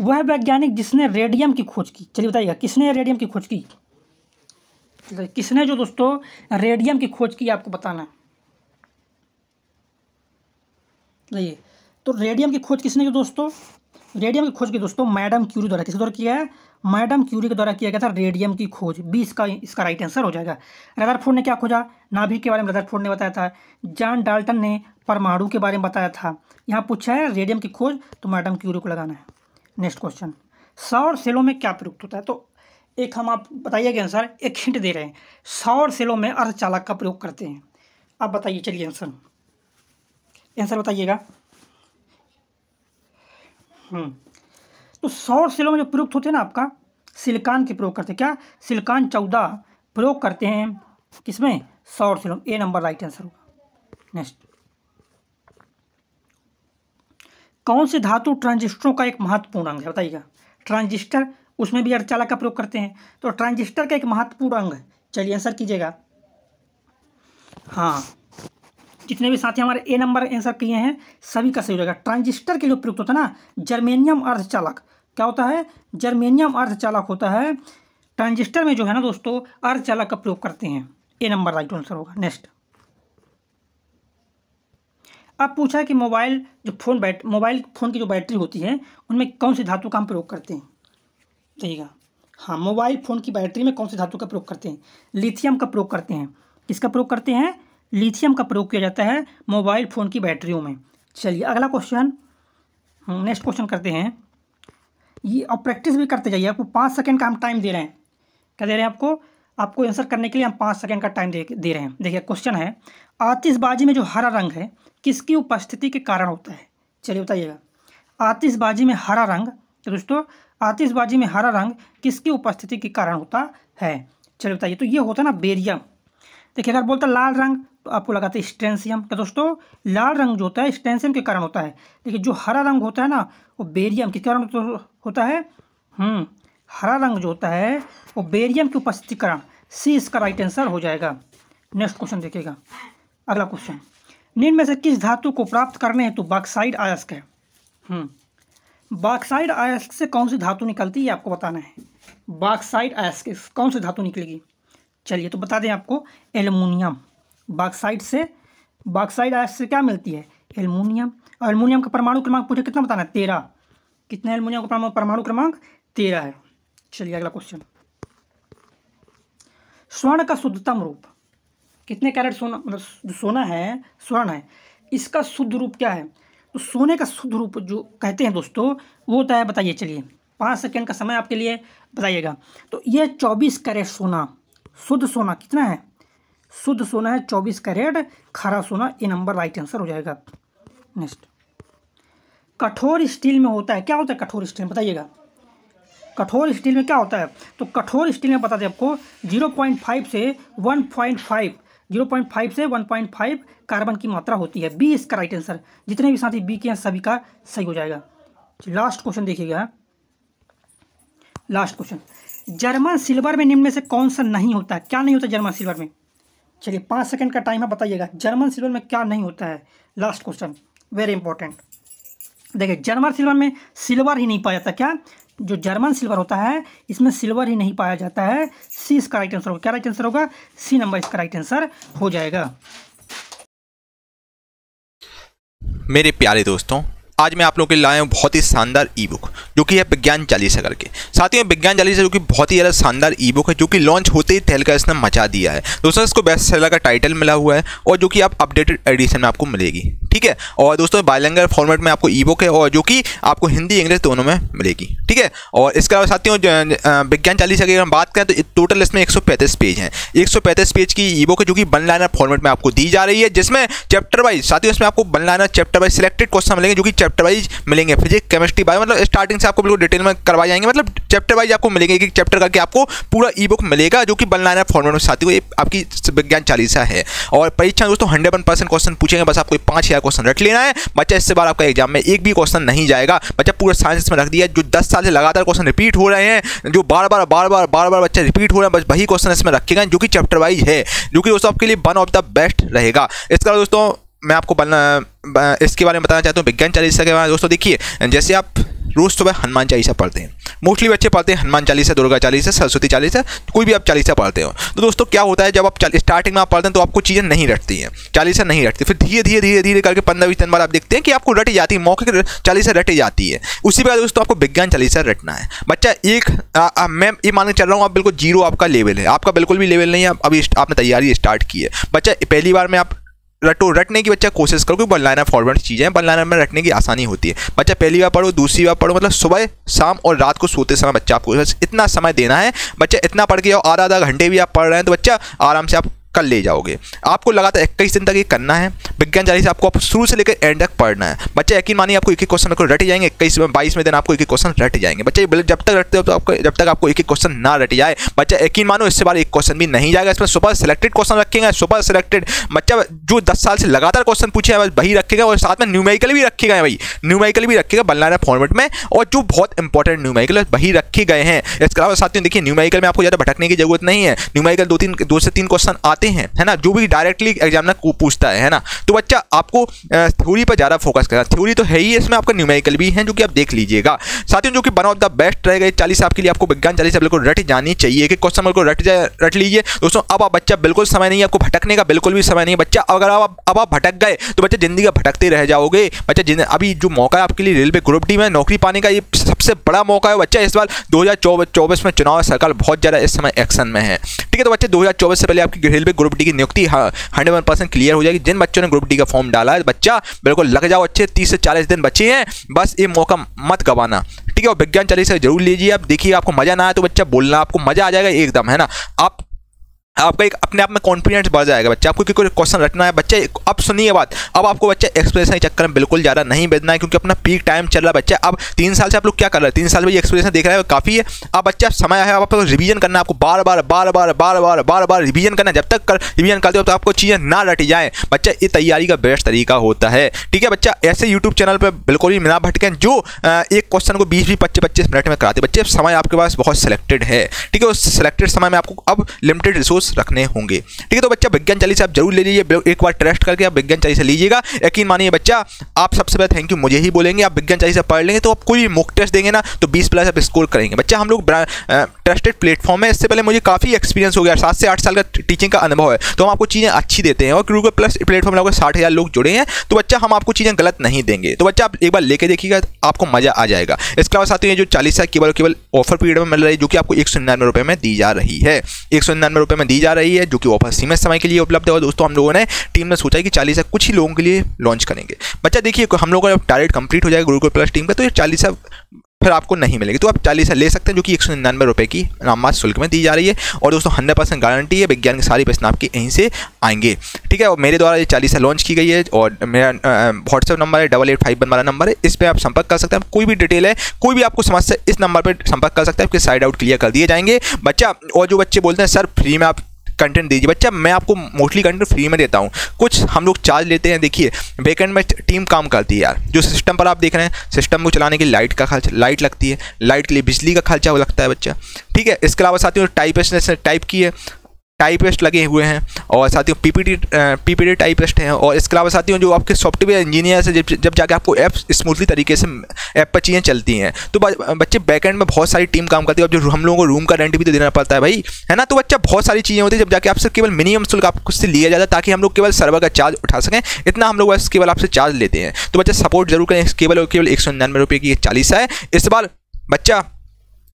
S1: वह वैज्ञानिक जिसने रेडियम की खोज की चलिए बताइएगा किसने रेडियम की खोज की किसने जो दोस्तों रेडियम की खोज की आपको बताना है तो रेडियम की खोज किसने की दोस्तों रेडियम की खोज की दोस्तों मैडम क्यूरी द्वारा किसके द्वारा किया है मैडम क्यूरी के द्वारा किया गया था रेडियम की खोज बी इसका इसका राइट आंसर हो जाएगा रदरफोर्ड ने क्या खोजा नाभिक के बारे में रदरफोर्ड ने बताया था जॉन डाल्टन ने परमाणु के बारे में बताया था यहाँ पूछा है रेडियम की खोज तो मैडम क्यूरी को लगाना है नेक्स्ट क्वेश्चन सौर सेलों में क्या प्रयुक्त होता है तो एक हम आप बताइए कि आंसर एक हिंट दे रहे हैं सौर सेलों में अर्धचालक का प्रयोग करते हैं आप बताइए चलिए आंसर आंसर बताइएगा हम्म तो सौर सेलों में जो प्रयुक्त होते हैं ना आपका सिलिकॉन के प्रयोग करते हैं क्या सिलिकॉन चौदह प्रयोग करते हैं किसमें सौर सेलों ए नंबर राइट आंसर होगा नेक्स्ट कौन से धातु ट्रांजिस्टरों का एक महत्वपूर्ण अंग है बताइएगा ट्रांजिस्टर उसमें भी अर्चाला का प्रयोग करते हैं तो ट्रांजिस्टर का एक महत्वपूर्ण अंग है चलिए आंसर कीजिएगा हाँ जितने भी साथी हमारे ए नंबर आंसर किए हैं सभी का सही हो जाएगा ट्रांजिस्टर के लिए प्रयुक्त होता है ना जर्मेनियम अर्धचालक क्या होता है जर्मेनियम अर्धचालक होता है ट्रांजिस्टर में जो है ना दोस्तों अर्धचालक का प्रयोग करते हैं ए नंबर राइट आंसर होगा नेक्स्ट अब पूछा कि मोबाइल जो फ़ोन बैट मोबाइल फ़ोन की जो बैटरी होती है उनमें कौन सी धातु का हम प्रयोग करते हैं देखिएगा हाँ मोबाइल फ़ोन की बैटरी में कौन सी धातु का प्रयोग करते हैं लिथियम का प्रयोग करते हैं किसका प्रयोग करते हैं लिथियम का प्रयोग किया जाता है मोबाइल फ़ोन की बैटरियों में चलिए अगला क्वेश्चन नेक्स्ट क्वेश्चन करते हैं ये आप प्रैक्टिस भी करते जाइए आपको पाँच सेकेंड का हम टाइम दे रहे हैं क्या दे रहे हैं आपको आपको आंसर करने के लिए हम पाँच सेकेंड का टाइम दे दे रहे हैं देखिए क्वेश्चन है आतिशबाजी में जो हरा रंग है किसकी उपस्थिति के कारण होता है चलिए बताइएगा आतिशबाजी में हरा रंग तो दोस्तों आतिशबाजी में हरा रंग किसकी उपस्थिति के कारण होता है चलिए बताइए तो ये होता है ना बेरियम देखिए अगर बोलता लाल रंग आपको लगाते हैं स्टेंसियम क्या दोस्तों लाल रंग जो होता है स्टेंसियम के कारण होता है लेकिन जो हरा रंग होता है ना वो बेरियम किस कारण तो होता है हम्म, हरा रंग जो होता है वो बेरियम की उपस्थिति कारण सी इसका राइट आंसर हो जाएगा नेक्स्ट क्वेश्चन देखिएगा अगला क्वेश्चन निम्न में से किस धातु को प्राप्त करने हैं तो बाक्साइड आयस्क है हम्म, बाक्साइड आयस्क से कौन सी धातु निकलती है आपको बताना है बाक्साइड आयस्क कौन सी धातु निकलेगी चलिए तो बता दें आपको एलुमिनियम बाक्साइड से बाक्साइड आयस से क्या मिलती है एलमोनियम और का परमाणु क्रमांक पूछे कितना बताना तेरह कितना एलमोनियम का परमाणु क्रमांक तेरह है चलिए अगला क्वेश्चन स्वर्ण का शुद्धतम रूप कितने कैरेट सोना मतलब सोना है स्वर्ण है इसका शुद्ध रूप क्या है तो सोने का शुद्ध रूप जो कहते हैं दोस्तों वो होता है बताइए चलिए पाँच सेकेंड का समय आपके लिए बताइएगा तो यह चौबीस कैरेट सोना शुद्ध सोना कितना है शुद्ध सोना है चौबीस कैरेट खारा सोना ये नंबर राइट आंसर हो जाएगा नेक्स्ट कठोर स्टील में होता है क्या होता है कठोर स्टील बताइएगा कठोर स्टील में क्या होता है तो कठोर स्टील में बता दें आपको जीरो पॉइंट फाइव से one point five zero point five से वन पॉइंट फाइव कार्बन की मात्रा होती है बी इसका राइट आंसर जितने भी साथी बी के हैं सभी का सही हो जाएगा लास्ट क्वेश्चन देखिएगा लास्ट क्वेश्चन जर्मन सिल्वर में निम्न में से कौन सा नहीं होता क्या नहीं होता जर्मन सिल्वर में चलिए पाँच सेकंड का टाइम है बताइएगा जर्मन सिल्वर में क्या नहीं होता है लास्ट क्वेश्चन वेरी इंपॉर्टेंट देखिए जर्मन सिल्वर में सिल्वर ही नहीं पाया जाता क्या जो जर्मन सिल्वर होता है इसमें सिल्वर ही नहीं पाया जाता है सी इसका राइट आंसर होगा क्या राइट आंसर होगा सी नंबर इसका राइट आंसर हो जाएगा
S2: मेरे प्यारे दोस्तों आज मैं आप लोगों के लाया हूँ बहुत ही शानदार ई बुक जो कि है विज्ञान चालीसा करके साथ ही में विज्ञान चालीसा जो कि बहुत ही ज़्यादा शानदार ई बुक है जो कि लॉन्च होते ही तहलका इसने मचा दिया है दोस्तों इसको बेस्ट सेलर का टाइटल मिला हुआ है और जो कि आप अपडेटेड एडिशन में आपको मिलेगी ठीक है और दोस्तों बायलंगर फॉर्मेट में आपको ई बुक है और जो कि आपको हिंदी इंग्लिश दोनों में मिलेगी ठीक है और इसके अलावा साथियों विज्ञान चालीसा की अगर हम बात करें तो टोटल इसमें एक पेज हैं एक पेज की ई बुक है जो कि वन लाइनर फॉर्मेट में आपको दी जा रही है जिसमें चैप्टर वाइज साथियों इसमें आपको one liner chapter wise selected question मिलेंगे जो कि चैप्टर वाइज मिलेंगे फिजिक्स केमिस्ट्री बायो मतलब स्टार्टिंग से आपको बिल्कुल डिटेल में करवाए जाएंगे मतलब चैप्टर वाइज आपको मिलेंगे एक चैप्टर करके आपको पूरा ई बुक मिलेगा जो कि बनना फॉर्मेट में साथी को आपकी विज्ञान चालीसा है और परीक्षा दोस्तों हंड्रेड परसेंट क्वेश्चन पूछेंगे बस आपको पाँच हज़ार क्वेश्चन रख लेना है बच्चा इससे बार आपका एग्जाम में एक भी क्वेश्चन नहीं जाएगा बच्चा पूरा साइंस में रख दिया जो दस साल से लगातार क्वेश्चन रिपीट हो रहे हैं जो बार बार बार बार बार बार बच्चा रिपीट हो रहा है बस वही क्वेश्चन इसमें रखेगा जो कि चैप्टर वाइज है जो कि दोस्तों आपके लिए वन ऑफ द बेस्ट रहेगा इसका दोस्तों मैं आपको इसके बारे में बताना चाहता हूँ विज्ञान चालीसा के बारे में दोस्तों देखिए जैसे आप रोज़ सुबह हनुमान चालीसा पढ़ते हैं मोस्टली बच्चे पढ़ते हैं हनुमान चालीसा दुर्गा चालीसा सरस्वती चालीसा कोई भी आप चालीसा पढ़ते हो तो दोस्तों क्या होता है जब आप स्टार्टिंग में आप पढ़ते हैं तो आपको चीज़ें नहीं रटती हैं चालीसा नहीं रटती फिर धीरे धीरे धीरे धीरे करके पंद्रह बीस दिन बाद आप देखते हैं कि आपको रट जाती है मौके चालीसा रट जाती है उसी प्रकार दोस्तों आपको विज्ञान चालीसा रटना है बच्चा एक मैं ये मान के चल रहा हूँ आप बिल्कुल जीरो आपका लेवल है आपका बिल्कुल भी लेवल नहीं है अभी आपने तैयारी स्टार्ट की है बच्चा पहली बार में आप रटो रटने की बच्चा कोशिश करो क्योंकि बन लाइन फॉरवर्ड चीज़ें हैं बन लाइन में रटने की आसानी होती है बच्चा पहली बार पढ़ो दूसरी बार पढ़ो मतलब सुबह शाम और रात को सोते समय बच्चा आपको इतना समय देना है बच्चा इतना पढ़ के आओ आधा आधा घंटे भी आप पढ़ रहे हैं तो बच्चा आराम से आप कर ले जाओगे आपको लगातार इक्कीस दिन तक ये करना है विज्ञान जारी से आपको आप शुरू से लेकर एंड तक पढ़ना है बच्चे यकीन मानिए आपको एक एक क्वेश्चन रट जाएंगे इक्कीस में बाईस में दिन आपको एक एक क्वेश्चन रट जाएंगे बच्चे जब तक रटते हो तो आपको जब तक आपको एक एक क्वेश्चन ना रट जाए बच्चा यकीन मानो इससे बार एक क्वेश्चन भी नहीं जाएगा इसमें सुपर सेलेक्टेड क्वेश्चन रखेंगे सुपर सेलेक्टेड बच्चा जो दस साल से लगातार क्वेश्चन पूछे हैं वही रखेगा और साथ में न्यूमेरिकल भी रखे गए भाई न्यूमेरिकल भी रखेगा बल्लाना फॉर्मेट में और जो बहुत इंपॉर्टेंट न्यूमेरिकल वही रखे गए हैं इसके अलावा साथियों देखिए न्यूमेरिकल में आपको ज़्यादा भटकने की जरूरत नहीं है न्यूमेरिकल दो तीन दो से तीन क्वेश्चन आते आते हैं है ना जो भी डायरेक्टली एग्जामिनर पूछता है है ना तो बच्चा आपको थ्योरी पर ज़्यादा फोकस करना थ्योरी तो है ही इसमें आपका न्यूमेरिकल भी है जो कि आप देख लीजिएगा साथियों जो कि वन ऑफ द बेस्ट रहेगा चालीस आपके लिए आपको विज्ञान चालीस बिल्कुल रट जानी चाहिए कि क्वेश्चन को रट जाए रट लीजिए दोस्तों अब आप बच्चा बिल्कुल समय नहीं है आपको भटकने का बिल्कुल भी समय नहीं बच्चा अगर आप अब आप भटक गए तो बच्चा जिंदगी का भटकते रह जाओगे बच्चा अभी जो मौका है आपके लिए रेलवे ग्रुप डी में नौकरी पाने का ये सबसे बड़ा मौका है बच्चा इस बार दो में चुनाव सरकार बहुत ज़्यादा इस समय एक्शन में है ठीक है तो बच्चे दो से पहले आपकी रेलवे ग्रुप डी की नियुक्ति हंड्रेड वन परसेंट क्लियर हो जाएगी जिन बच्चों ने ग्रुप डी का फॉर्म डाला है बच्चा बिल्कुल लग जाओ अच्छे तीस से चालीस दिन बचे हैं बस ये मौका मत गवाना ठीक है और विज्ञान चालीस जरूर लीजिए आप देखिए आपको मज़ा ना आए तो बच्चा बोलना आपको मज़ा आ जाएगा एकदम है ना आप आपका एक अपने आप में कॉन्फिडेंस बढ़ जाएगा बच्चा आपको क्योंकि क्वेश्चन रटना है बच्चे अब सुनिए बात अब आपको बच्चा एक्सप्रेशन के चक्कर में बिल्कुल ज़्यादा नहीं बेचना है क्योंकि अपना पीक टाइम चल रहा है बच्चा अब तीन साल से आप लोग क्या कर रहे हैं तीन साल में ये एक्सप्रेशन देख रहे हैं काफ़ी है अब बच्चा समय है आपको रिवीजन करना आपको बार बार बार बार बार बार बार बार रिवीजन करना जब तक कर रिवीजन करते हो तो आपको चीज़ें ना रट जाएँ बच्चा ये तैयारी का बेस्ट तरीका होता है ठीक है बच्चा ऐसे यूट्यूब चैनल पर बिल्कुल भी ना भटकें जो एक क्वेश्चन को बीस बीस पच्चीस पच्चीस मिनट में कराते बच्चे समय आपके पास बहुत सिलेक्टेड है ठीक है उस सिलेक्टेड समय में आपको अब लिमिटेड रिसोर्स कोर्स रखने होंगे ठीक है तो बच्चा विज्ञान चालीस आप जरूर ले लीजिए एक बार टेस्ट करके आप विज्ञान चालीस लीजिएगा यकीन मानिए बच्चा आप सबसे पहले थैंक यू मुझे ही बोलेंगे आप विज्ञान चालीसा पढ़ लेंगे तो आप कोई मॉक टेस्ट देंगे ना तो बीस प्लस आप स्कोर करेंगे बच्चा हम लोग ट्रस्टेड प्लेटफॉर्म है इससे पहले मुझे काफ़ी एक्सपीरियंस हो गया सात से आठ साल का टीचिंग का अनुभव है तो हम आपको चीज़ें अच्छी देते हैं और क्योंकि प्लस प्लेटफॉर्म लगभग साठ हज़ार लोग जुड़े हैं तो बच्चा हम आपको चीज़ें गलत नहीं देंगे तो बच्चा आप एक बार लेके देखिएगा आपको मज़ा आ जाएगा इसके अलावा साथ ही जो चालीस चालीसा केवल केवल ऑफर पीरियड में मिल रही है जो कि आपको एक सौ निन्यानवे रुपये में दी जा रही है एक सौ निन्यानवे रुपये में दी दी जा रही है जो कि ऑफर सीमित समय के लिए उपलब्ध है और दोस्तों हम लोगों ने टीम ने सोचा कि चालीसा कुछ ही लोगों के लिए लॉन्च करेंगे बच्चा देखिए हम लोगों का टारगेट कंप्लीट हो जाएगा गुरुकुल प्लस टीम का तो ये चालीसा फिर आपको नहीं मिलेगी तो आप चालीस ले सकते हैं जो कि एक सौ निन्यानवे रुपये की नामाज शुल्क में दी जा रही है और दोस्तों हंड्रेड परसेंट गारंटी है विज्ञान के सारी प्रश्न आपके यहीं से आएंगे ठीक है और मेरे द्वारा ये चालीसा लॉन्च की गई है और मेरा व्हाट्सअप नंबर है डबल एट फाइव वन वाला नंबर है इस पर आप संपर्क कर सकते हैं कोई भी डिटेल है कोई भी आपको समस्या इस नंबर पर संपर्क कर सकते हैं आपके साइड आउट क्लियर कर दिए जाएंगे बच्चा और जो बच्चे बोलते हैं सर फ्री में आप कंटेंट दीजिए बच्चा मैं आपको मोस्टली कंटेंट फ्री में देता हूँ कुछ हम लोग चार्ज लेते हैं देखिए बेकेंड में टीम काम करती है यार जो सिस्टम पर आप देख रहे हैं सिस्टम को चलाने के लाइट का खर्च लाइट लगती है लाइट के लिए बिजली का खर्चा लगता है बच्चा ठीक है इसके अलावा साथियों टाइप टाइप की है टाइप लगे हुए हैं और साथियों पीपीटी पीपीटी टाइप हैं और इसके अलावा साथियों जो आपके सॉफ्टवेयर इंजीनियर से जब जब जाके आपको ऐप स्मूथली तरीके से ऐप पर चीज़ें चलती हैं तो बच्चे बैकएंड में बहुत सारी टीम काम करती है और जो हम लोगों को रूम का रेंट भी तो देना पड़ता है भाई है ना तो बच्चा बहुत सारी चीज़ें होती है जब जाके आपसे केवल मिनिमम शुल्क आपको उससे लिया जाता है ताकि हम लोग केवल सर्वर का चार्ज उठा सकें इतना हम लोग बस केवल आपसे चार्ज लेते हैं तो बच्चा सपोर्ट जरूर करें केवल और केवल एक सौ निन्यानवे रुपये की चालीस है इस बार बच्चा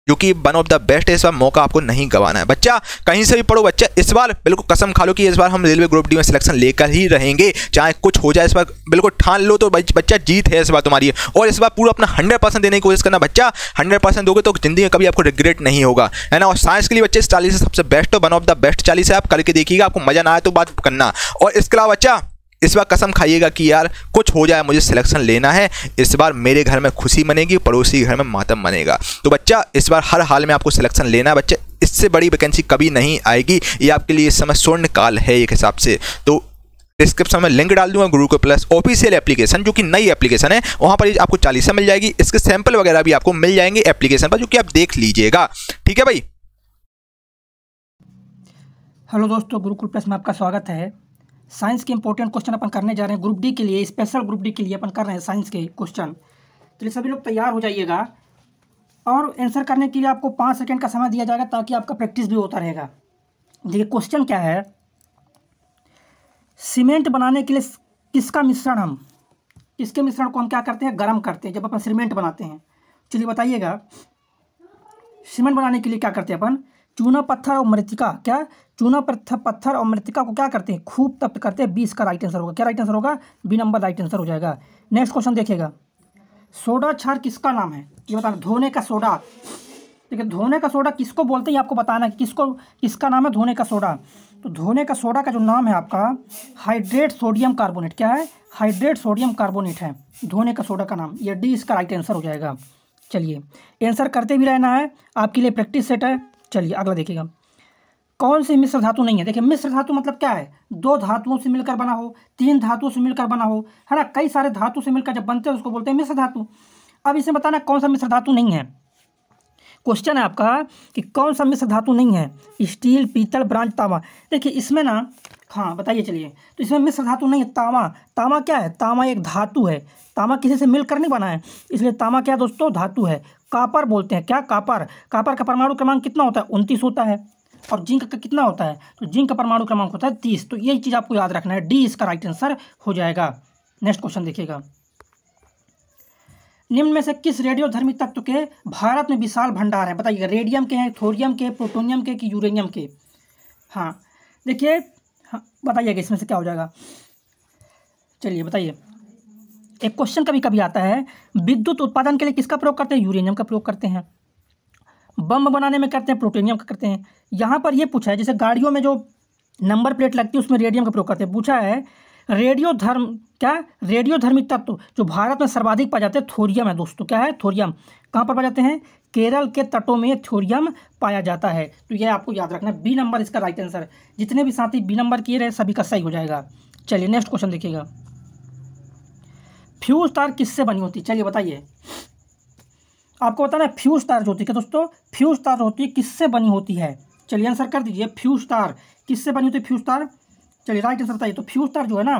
S2: क्योंकि वन ऑफ द बेस्ट है इस बार मौका आपको नहीं गंवाना है बच्चा कहीं से भी पढ़ो बच्चा इस बार बिल्कुल कसम खा लो कि इस बार हम रेलवे ग्रुप डी में सिलेक्शन लेकर ही रहेंगे चाहे कुछ हो जाए इस बार बिल्कुल ठान लो तो बच्चा जीत है इस बार तुम्हारी और इस बार पूरा अपना हंड्रेड परसेंट देने की कोशिश करना बच्चा हंड्रेड परसेंट दोगे तो जिंदगी में कभी आपको रिग्रेट नहीं होगा है ना और साइंस के लिए बच्चे इस चालीस सबसे best one of the best चालीस है आप करके देखिएगा आपको मजा ना आए तो बात करना और इसके अलावा बच्चा इस बार कसम खाइएगा कि यार कुछ हो जाए मुझे सिलेक्शन लेना है इस बार मेरे घर में खुशी मनेगी पड़ोसी घर में मातम मनेगा तो बच्चा इस बार हर हाल में आपको सिलेक्शन लेना है बच्चा इससे बड़ी वैकेंसी कभी नहीं आएगी ये आपके लिए इस समय स्वर्ण काल है एक हिसाब से तो डिस्क्रिप्शन में लिंक डाल दूंगा गुरु के प्लस ऑफिशियल एप्लीकेशन जो कि नई एप्लीकेशन है वहां पर आपको चालीसा मिल जाएगी इसके सैंपल वगैरह भी आपको मिल जाएंगे एप्लीकेशन पर जो कि आप देख लीजिएगा ठीक है भाई
S1: हेलो दोस्तों गुरुकुल प्लस में आपका स्वागत है साइंस के इंपॉर्टेंट क्वेश्चन अपन करने जा रहे हैं ग्रुप डी के लिए स्पेशल ग्रुप डी के लिए अपन कर रहे हैं साइंस के क्वेश्चन तो ये सभी लोग तैयार हो जाइएगा और आंसर करने के लिए आपको पाँच सेकेंड का समय दिया जाएगा ताकि आपका प्रैक्टिस भी होता रहेगा देखिए क्वेश्चन क्या है सीमेंट बनाने के लिए किसका मिश्रण हम किसके मिश्रण को हम क्या करते हैं गर्म करते हैं जब अपन सीमेंट बनाते हैं चलिए बताइएगा सीमेंट बनाने के लिए क्या करते हैं अपन चूना पत्थर और मृतिका क्या चूना पत्थर पत्थर और मृतिका को क्या करते हैं खूब तप्त करते हैं बीस का राइट आंसर होगा क्या राइट आंसर होगा बी नंबर राइट आंसर हो जाएगा नेक्स्ट क्वेश्चन देखिएगा सोडा छार किसका नाम है ये बताना धोने का सोडा देखिए धोने का सोडा किसको बोलते हैं आपको बताना है किसको किसका नाम है धोने का सोडा तो धोने का सोडा का जो नाम है आपका हाइड्रेट सोडियम कार्बोनेट क्या है हाइड्रेट सोडियम कार्बोनेट है धोने का सोडा का नाम ये डी इसका राइट आंसर हो जाएगा चलिए आंसर करते भी रहना है आपके लिए प्रैक्टिस सेट है चलिए अगला देखिएगा कौन सी मिश्र धातु नहीं है देखिए मिश्र धातु मतलब क्या है दो धातुओं से मिलकर बना हो तीन धातुओं से मिलकर बना हो है ना कई सारे धातु से मिलकर जब बनते हैं तो उसको बोलते हैं मिश्र धातु अब इसमें बताना कौन सा मिश्र धातु नहीं है क्वेश्चन है आपका कि कौन सा मिश्र धातु नहीं है स्टील पीतल ब्रांच तावा देखिए इसमें ना हाँ बताइए चलिए तो इसमें मिश्र धातु नहीं है तामा तामा क्या है तामा एक धातु है तामा किसी से मिलकर नहीं बना है इसलिए तामा क्या दोस्तों धातु है कापर बोलते हैं क्या कापर कापर का परमाणु क्रमांक कितना होता है उनतीस होता है और जिंक का कितना होता है तो जिंक का परमाणु क्रमांक होता है तीस तो यही चीज़ आपको याद रखना है डी इसका राइट आंसर हो जाएगा नेक्स्ट क्वेश्चन देखिएगा निम्न में से किस रेडियो धर्मी तत्व के भारत में विशाल भंडार है बताइएगा रेडियम के हैं थोरियम के प्रोटोनियम के कि यूरेनियम के हाँ देखिए हाँ बताइएगा इसमें से क्या हो जाएगा चलिए बताइए एक क्वेश्चन कभी कभी आता है विद्युत उत्पादन के लिए किसका प्रयोग करते हैं यूरेनियम का प्रयोग करते हैं बम बनाने में करते हैं प्लूटोनियम का करते हैं यहाँ पर ये पूछा है जैसे गाड़ियों में जो नंबर प्लेट लगती है उसमें रेडियम का प्रयोग करते हैं पूछा है रेडियो धर्म क्या रेडियो धर्मी तत्व जो भारत में सर्वाधिक पाए जाते हैं थोरियम है दोस्तों क्या है थोरियम कहाँ पर पाए जाते हैं केरल के तटों में थोरियम पाया जाता है तो यह आपको याद रखना बी नंबर इसका राइट आंसर जितने भी साथी बी नंबर किए रहे सभी का सही हो जाएगा चलिए नेक्स्ट क्वेश्चन देखिएगा फ्यूज तार किससे बनी होती चलिए बताइए आपको बताना है फ्यूज तार जो होती है दोस्तों फ्यू स्टार होती है किससे बनी होती है चलिए आंसर कर दीजिए फ्यूज तार किससे बनी होती है फ्यूज तार चलिए राइट आंसर बताइए तो फ्यूज तार जो है ना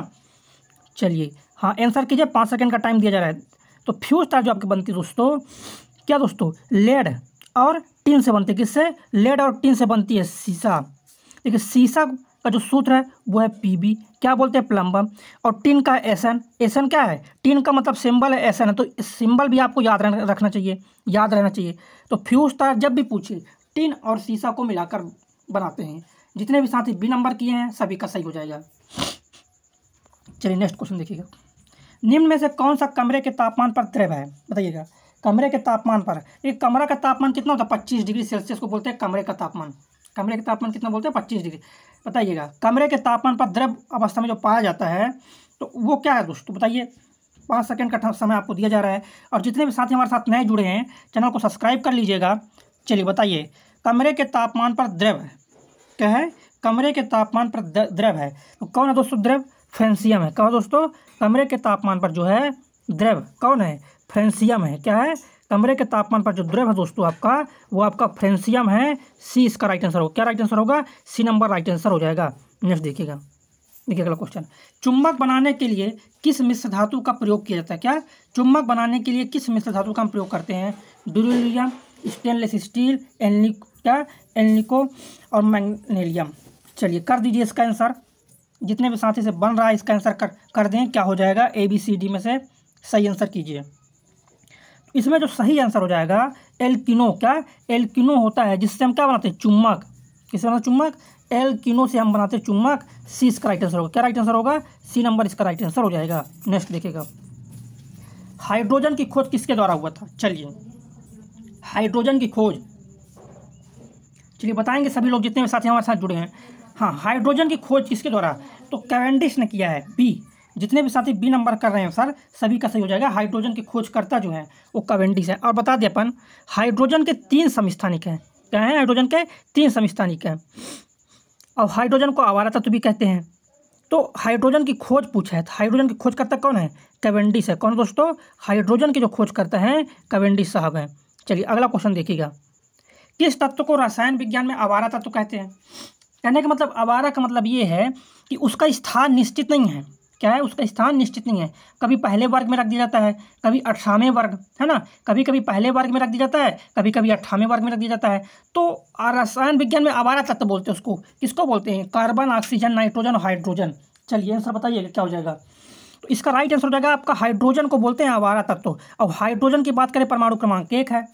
S1: चलिए हाँ आंसर कीजिए पाँच सेकंड का टाइम दिया जा रहा है तो फ्यूज तार जो आपकी बनती है दोस्तों क्या दोस्तों लेड और टीन से बनती है किससे लेड और टीन से बनती है शीशा देखिए शीशा का जो सूत्र है वो है पीबी क्या बोलते हैं प्लम्बम और टिन का एसन एसन क्या है टिन का मतलब सिंबल है एन है तो सिंबल भी आपको याद रखना चाहिए याद रहना चाहिए तो फ्यूज तार जब भी पूछे टिन और शीशा को मिलाकर बनाते हैं जितने भी साथी बी नंबर किए हैं सभी का सही हो जाएगा चलिए नेक्स्ट क्वेश्चन देखिएगा निम्न में से कौन सा कमरे के तापमान पर त्रव है बताइएगा कमरे के तापमान पर एक कमरा का तापमान कितना होता है पच्चीस डिग्री सेल्सियस को बोलते हैं कमरे का तापमान कमरे का तापमान कितना बोलते हैं पच्चीस डिग्री बताइएगा कमरे के तापमान पर द्रव अवस्था में जो पाया जाता है तो वो क्या है दोस्तों बताइए पाँच सेकंड का समय आपको दिया जा रहा है और जितने भी साथी हमारे साथ नए जुड़े हैं चैनल को सब्सक्राइब कर लीजिएगा चलिए बताइए कमरे के तापमान पर द्रव क्या है कमरे के तापमान पर द्रव है तो कौन है दोस्तों द्रव फ्रेंसियम है कहो दोस्तों कमरे के तापमान पर जो है द्रव कौन है फ्रेंसियम है क्या है कमरे के तापमान पर जो द्रव है दोस्तों आपका वो आपका फ्रेंसियम है सी इसका राइट आंसर होगा क्या राइट आंसर होगा सी नंबर राइट आंसर हो जाएगा नेक्स्ट देखिएगा देखिए अगला क्वेश्चन चुम्बक बनाने के लिए किस मिश्र धातु का प्रयोग किया जाता है क्या चुम्बक बनाने के लिए किस मिश्र धातु का हम प्रयोग करते हैं ड्यूरियम स्टेनलेस स्टील एलनिक क्या और मैगनेलियम चलिए कर दीजिए इसका आंसर जितने भी साथी से बन रहा है इसका आंसर कर कर दें क्या हो जाएगा ए बी सी डी में से सही आंसर कीजिए इसमें जो सही आंसर हो जाएगा एल्किनो क्या एल्किनो होता है जिससे हम क्या बनाते हैं चुम्बक किससे बनाते चुम्बक एल्किनो से हम बनाते हैं चुम्बक सी इसका राइट आंसर होगा क्या राइट आंसर होगा सी नंबर इसका राइट आंसर हो जाएगा नेक्स्ट देखिएगा हाइड्रोजन की खोज किसके द्वारा हुआ था चलिए हाइड्रोजन की खोज चलिए बताएंगे सभी लोग जितने भी साथी हमारे साथ जुड़े हैं हाँ हाइड्रोजन की खोज किसके द्वारा तो कैवेंडिश ने किया है बी जितने भी साथी बी नंबर कर रहे हैं सर सभी का सही हो जाएगा हाइड्रोजन के खोजकर्ता जो है वो कवेंडिस है और बता दें अपन हाइड्रोजन के तीन समस्थानिक हैं क्या हैं हाइड्रोजन के तीन समस्थानिक हैं और हाइड्रोजन को आवारा तत्व तो भी कहते हैं तो हाइड्रोजन की खोज पूछा है हाइड्रोजन तो की खोजकर्ता कौन है कैवेंडिस है कौन दोस्तों हाइड्रोजन की जो खोज करता है कैवेंडिस साहब हैं चलिए अगला क्वेश्चन देखिएगा किस तत्व को रसायन विज्ञान में आवारा तत्व तो कहते हैं कहने का मतलब आवारा का मतलब ये है कि उसका स्थान निश्चित नहीं है क्या है उसका स्थान निश्चित नहीं है कभी पहले वर्ग में रख दिया जाता है कभी अठारहवें वर्ग है ना कभी कभी पहले वर्ग में रख दिया जाता है कभी कभी अठारहवें वर्ग में रख दिया जाता है तो रसायन विज्ञान में आवारा तत्व बोलते हैं उसको किसको बोलते हैं कार्बन ऑक्सीजन नाइट्रोजन और हाइड्रोजन चलिए आंसर बताइएगा क्या हो जाएगा तो इसका राइट आंसर हो जाएगा आपका हाइड्रोजन को बोलते हैं आवारा तत्व अब हाइड्रोजन की बात करें परमाणु क्रमांक एक है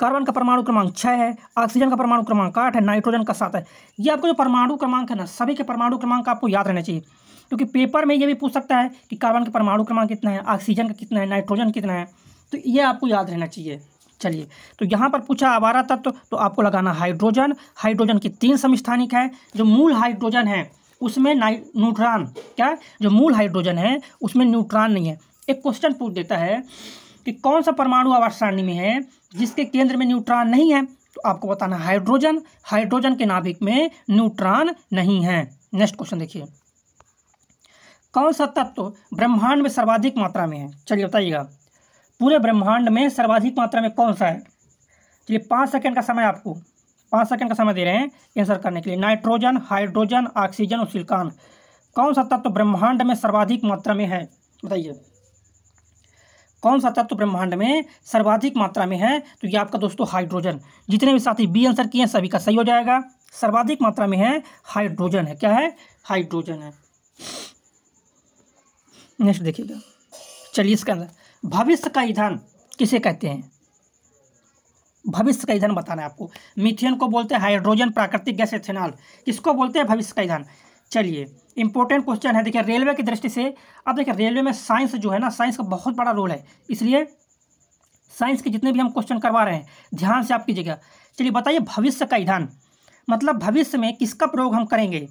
S1: कार्बन का परमाणु क्रमांक छः है ऑक्सीजन का परमाणु क्रमांक आठ है नाइट्रोजन का सात है ये आपको जो परमाणु क्रमांक है ना सभी के परमाणु क्रमांक आपको याद रहना चाहिए क्योंकि पेपर में ये भी पूछ सकता है कि कार्बन का परमाणु क्रमांक कितना है ऑक्सीजन का कितना है नाइट्रोजन कितना है तो ये आपको याद रहना चाहिए चलिए तो यहाँ पर पूछा आवारा तत्व तो, तो आपको लगाना हाइड्रोजन हाइड्रोजन के तीन समस्थानिक हैं जो मूल हाइड्रोजन है उसमें नाइ न्यूट्रॉन क्या जो मूल हाइड्रोजन है उसमें न्यूट्रॉन नहीं है एक क्वेश्चन पूछ देता है कि कौन सा परमाणु आवास सारणी में है जिसके केंद्र में न्यूट्रॉन नहीं है तो आपको बताना हाइड्रोजन हाइड्रोजन के नाभिक में न्यूट्रॉन नहीं है नेक्स्ट क्वेश्चन देखिए कौन सा तत्व ब्रह्मांड में सर्वाधिक मात्रा में है चलिए बताइएगा पूरे ब्रह्मांड में सर्वाधिक मात्रा में कौन सा है चलिए पाँच सेकंड का समय आपको पाँच सेकंड का समय दे रहे हैं आंसर करने के लिए नाइट्रोजन हाइड्रोजन ऑक्सीजन और सिल्कान कौन सा तत्व ब्रह्मांड में सर्वाधिक मात्रा में है बताइए कौन सा तत्व ब्रह्मांड में सर्वाधिक मात्रा में है तो ये आपका दोस्तों हाइड्रोजन जितने भी साथी बी आंसर किए हैं सभी का सही हो जाएगा सर्वाधिक मात्रा में है हाइड्रोजन है क्या है हाइड्रोजन है नेक्स्ट देखिएगा चलिए इसका भविष्य का ईंधन किसे कहते हैं भविष्य का ईंधन बताना है आपको मिथेन को बोलते हैं हाइड्रोजन प्राकृतिक गैस एथेनॉल किसको बोलते हैं भविष्य का ईंधन चलिए इंपॉर्टेंट क्वेश्चन है देखिए रेलवे की दृष्टि से अब देखिए रेलवे में साइंस जो है ना साइंस का बहुत बड़ा रोल है इसलिए साइंस के जितने भी हम क्वेश्चन करवा रहे हैं ध्यान से आप कीजिएगा चलिए बताइए भविष्य का ईंधन मतलब भविष्य में किसका प्रयोग हम करेंगे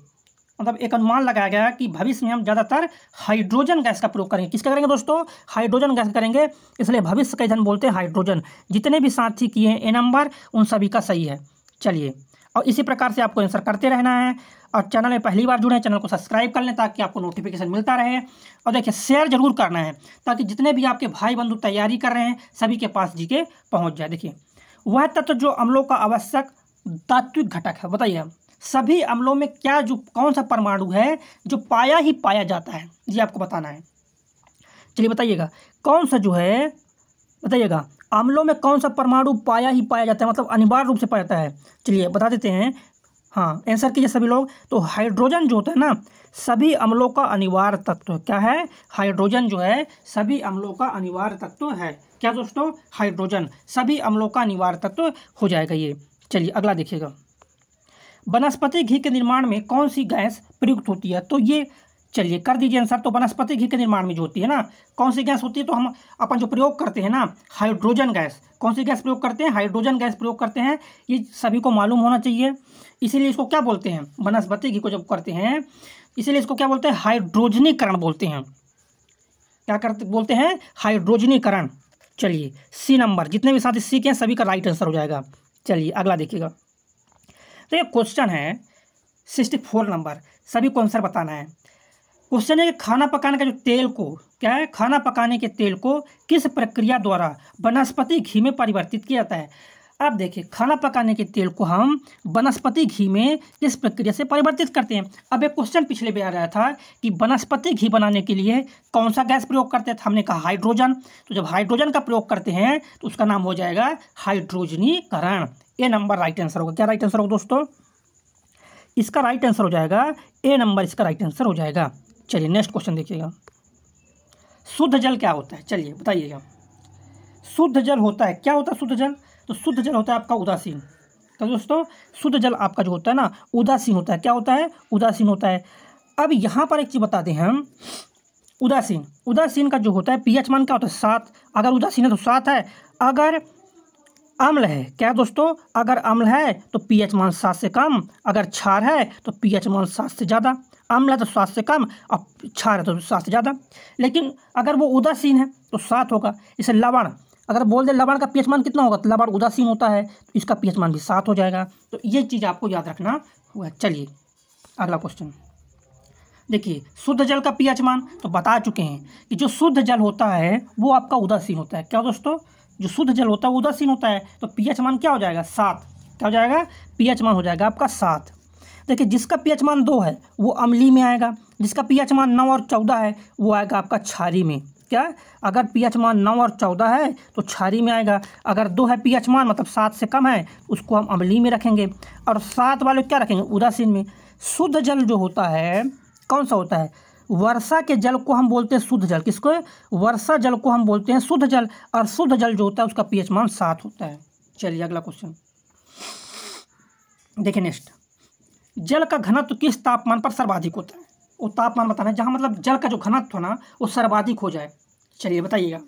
S1: मतलब एक अनुमान लगाया गया कि भविष्य में हम ज़्यादातर हाइड्रोजन गैस का प्रयोग करेंगे किसका करेंगे दोस्तों हाइड्रोजन गैस करेंगे इसलिए भविष्य का ईंधन बोलते हैं हाइड्रोजन जितने भी साथी किए हैं ए नंबर उन सभी का सही है चलिए और इसी प्रकार से आपको आंसर करते रहना है और चैनल में पहली बार जुड़े हैं चैनल को सब्सक्राइब कर लें ताकि आपको नोटिफिकेशन मिलता रहे और देखिए शेयर जरूर करना है ताकि जितने भी आपके भाई बंधु तैयारी कर रहे हैं सभी के पास जी के पहुँच जाए देखिए वह तत्व जो अम्लों का आवश्यक तात्विक घटक है बताइए सभी अम्लों में क्या जो कौन सा परमाणु है जो पाया ही पाया जाता है ये आपको बताना है चलिए बताइएगा कौन सा जो है बताइएगा अम्लों में कौन सा परमाणु पाया ही पाया जाता है मतलब अनिवार्य रूप से पाया जाता है चलिए बता देते हैं हाँ आंसर कीजिए सभी लोग तो हाइड्रोजन जो होता है ना सभी अम्लों का अनिवार्य तत्व क्या है हाइड्रोजन जो है सभी अम्लों का अनिवार्य तत्व है क्या दोस्तों हाइड्रोजन सभी अम्लों का अनिवार्य तत्व हो जाएगा ये चलिए अगला देखिएगा वनस्पति घी के निर्माण में कौन सी गैस प्रयुक्त होती है तो ये चलिए कर दीजिए आंसर तो वनस्पति घी के निर्माण में जो होती है ना कौन सी गैस होती है तो हम अपन जो प्रयोग करते हैं ना हाइड्रोजन गैस कौन सी गैस प्रयोग करते हैं हाइड्रोजन गैस प्रयोग करते हैं ये सभी को मालूम होना चाहिए इसीलिए इसको क्या बोलते हैं वनस्पति घी को जब करते हैं इसीलिए इसको क्या बोलते हैं हाइड्रोजनीकरण बोलते हैं क्या करते बोलते हैं हाइड्रोजनीकरण चलिए सी नंबर जितने भी साथी सी के हैं सभी का राइट आंसर हो जाएगा चलिए अगला देखिएगा तो ये क्वेश्चन है सिक्सटी फोर नंबर सभी को आंसर बताना है क्वेश्चन है कि खाना पकाने का जो तेल को क्या है खाना पकाने के तेल को किस प्रक्रिया द्वारा वनस्पति घी में परिवर्तित किया जाता है अब देखिए खाना पकाने के तेल को हम वनस्पति घी में किस प्रक्रिया से परिवर्तित करते हैं अब एक क्वेश्चन पिछले भी आ रहा था कि वनस्पति घी बनाने के लिए कौन सा गैस प्रयोग करते हैं तो हमने कहा हाइड्रोजन तो जब हाइड्रोजन का प्रयोग करते हैं तो उसका नाम हो जाएगा हाइड्रोजनीकरण ए नंबर राइट आंसर होगा क्या राइट आंसर होगा दोस्तों इसका राइट आंसर हो जाएगा ए नंबर इसका राइट आंसर हो जाएगा चलिए नेक्स्ट क्वेश्चन देखिएगा शुद्ध जल क्या होता है चलिए बताइएगा शुद्ध जल होता है क्या होता है शुद्ध जल तो शुद्ध जल होता है आपका उदासीन तो दोस्तों शुद्ध जल आपका जो होता है ना उदासीन होता है क्या होता है उदासीन होता है अब यहाँ पर एक चीज़ बता दें हम उदासीन उदासीन का जो होता है पीएच मान क्या होता है सात अगर उदासीन है तो सात है अगर अम्ल है क्या दोस्तों अगर अम्ल है तो पीएच मान सात से कम अगर क्षार है तो पीएच मान सात से ज़्यादा अम्ल है तो सात से कम और क्षार है तो सात से ज़्यादा लेकिन अगर वो उदासीन है तो सात होगा इसे लवण अगर बोल दे लवण का पीएच मान कितना होगा तो लवण उदासीन होता है तो इसका पीएच मान भी सात हो जाएगा तो ये चीज़ आपको याद रखना हुआ चलिए अगला क्वेश्चन देखिए शुद्ध जल का पीएच मान तो बता चुके हैं कि जो शुद्ध जल होता है वो आपका उदासीन होता है क्या दोस्तों जो शुद्ध जल होता है वो उदासीन होता है तो पीएच मान क्या हो जाएगा सात क्या हो जाएगा पीएच मान हो जाएगा आपका सात देखिए जिसका पीएच मान दो है वो अमली में आएगा जिसका पीएच मान नौ और चौदह है वो आएगा आपका छारी में क्या अगर पीएच मान नौ और चौदह है तो छारी में आएगा अगर दो है पीएच मान मतलब सात से कम है उसको हम अमली में रखेंगे और सात वाले क्या रखेंगे उदासीन में शुद्ध जल जो होता है कौन सा होता है वर्षा के जल को हम बोलते हैं शुद्ध जल किसको वर्षा जल को हम बोलते हैं शुद्ध जल और शुद्ध जल जो होता है उसका पीएच मान सात होता है चलिए अगला क्वेश्चन देखिए नेक्स्ट जल का घनत्व किस तापमान पर सर्वाधिक होता है वो तापमान बताना है जहां मतलब जल का जो घनत्व ना वो सर्वाधिक हो जाए चलिए बताइएगा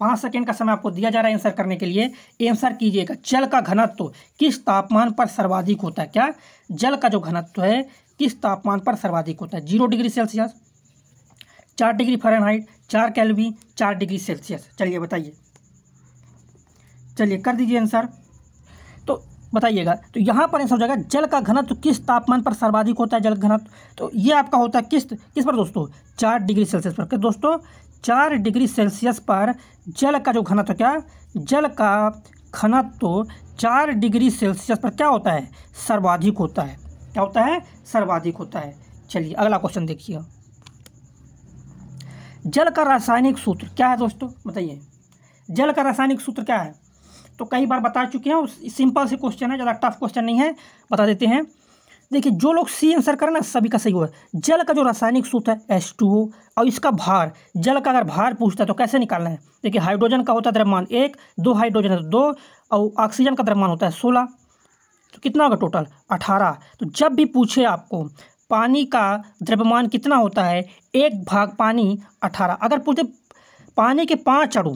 S1: पांच सेकेंड का समय आपको दिया जा रहा है आंसर करने के लिए आंसर कीजिएगा जल का घनत्व किस तापमान पर सर्वाधिक होता है क्या जल का जो घनत्व है किस तापमान पर सर्वाधिक होता है जीरो डिग्री सेल्सियस चार डिग्री फ़ारेनहाइट चार कैलवी चार डिग्री सेल्सियस चलिए बताइए चलिए कर दीजिए आंसर तो बताइएगा तो यहाँ पर आंसर हो जाएगा जल का घनत्व किस तापमान पर सर्वाधिक होता है जल घनत्व तो ये आपका होता है किस किस पर दोस्तों चार डिग्री सेल्सियस पर तो दोस्तों चार डिग्री सेल्सियस पर जल का जो घनत्व क्या जल का घनत्व चार डिग्री सेल्सियस पर क्या होता है सर्वाधिक होता है क्या होता है सर्वाधिक होता है चलिए अगला क्वेश्चन देखिए जल का रासायनिक सूत्र क्या है दोस्तों बताइए जल का रासायनिक सूत्र क्या है तो कई बार बता चुके हैं सिंपल से क्वेश्चन है ज़्यादा टफ क्वेश्चन नहीं है बता देते हैं देखिए जो लोग सी आंसर करें ना सभी का सही हुआ जल का जो रासायनिक सूत्र है एस टू और इसका भार जल का अगर भार पूछता है तो कैसे निकालना है देखिए हाइड्रोजन का होता है द्रव्यमान एक दो हाइड्रोजन है तो दो और ऑक्सीजन का द्रव्यमान होता है सोलह तो कितना होगा टोटल अठारह तो जब भी पूछे आपको पानी का द्रव्यमान कितना होता है एक भाग पानी अठारह अगर पूछे पानी के पाँच अड़ु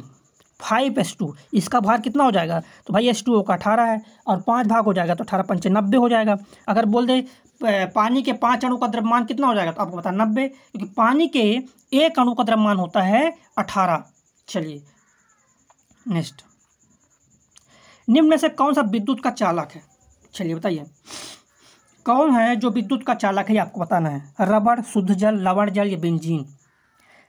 S1: फाइव एस टू इसका भार कितना हो जाएगा तो भाई एस टू का अठारह है और पाँच भाग हो जाएगा तो अठारह पंचानब्बे हो जाएगा अगर बोल दे पानी के पाँच अणु का द्रव्यमान कितना हो जाएगा तो आपको बता नब्बे क्योंकि पानी के एक अणु का द्रव्यमान होता है अठारह चलिए नेक्स्ट निम्न में से कौन सा विद्युत का चालक है चलिए बताइए कौन है जो विद्युत का चालक है आपको बताना है रबड़ शुद्ध जल लवण जल या बेंजीन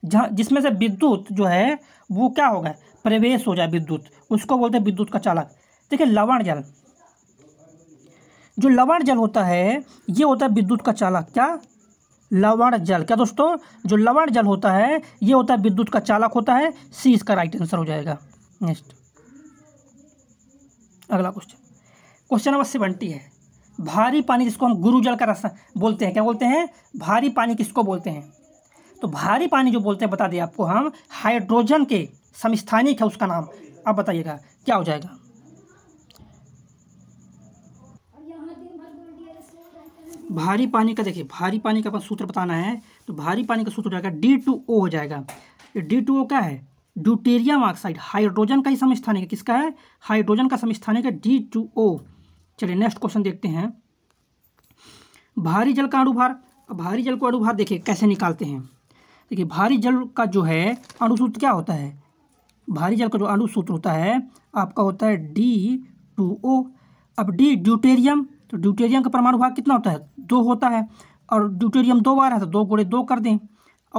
S1: जहाँ जिसमें से विद्युत जो है वो क्या होगा प्रवेश हो जाए विद्युत उसको बोलते हैं विद्युत का चालक देखिए लवण जल जो लवण जल होता है ये होता है विद्युत का चालक क्या लवण जल क्या दोस्तों जो लवण जल होता है ये होता है विद्युत का चालक होता है सी इसका राइट आंसर हो जाएगा नेक्स्ट अगला क्वेश्चन क्वेश्चन नंबर सेवेंटी है भारी पानी जिसको हम गुरु जल का रास्ता बोलते हैं क्या बोलते हैं भारी पानी किसको बोलते हैं तो भारी पानी जो बोलते हैं बता दें आपको हम हाइड्रोजन के समस्थानिक है उसका नाम अब बताइएगा क्या हो जाएगा भारी पानी का देखिए भारी पानी का अपन सूत्र बताना है तो भारी पानी का सूत्र हो जाएगा डी टू ओ हो जाएगा डी टू ओ क्या है ड्यूटेरियम ऑक्साइड हाइड्रोजन का ही समस्थानिक है किसका है हाइड्रोजन का समस्थानिक है डी टू ओ चलिए नेक्स्ट क्वेश्चन देखते हैं भारी जल का अणुभार भारी जल को अणुभार देखिए कैसे निकालते हैं देखिए भारी जल का जो है अणुसूत्र क्या होता है भारी जल का जो अणुसूत्र होता है आपका होता है डी टू ओ अब डी ड्यूटेरियम तो ड्यूटेरियम का परमाणु भाग कितना होता है दो होता है और ड्यूटेरियम दो बार है तो दो गोड़े दो कर दें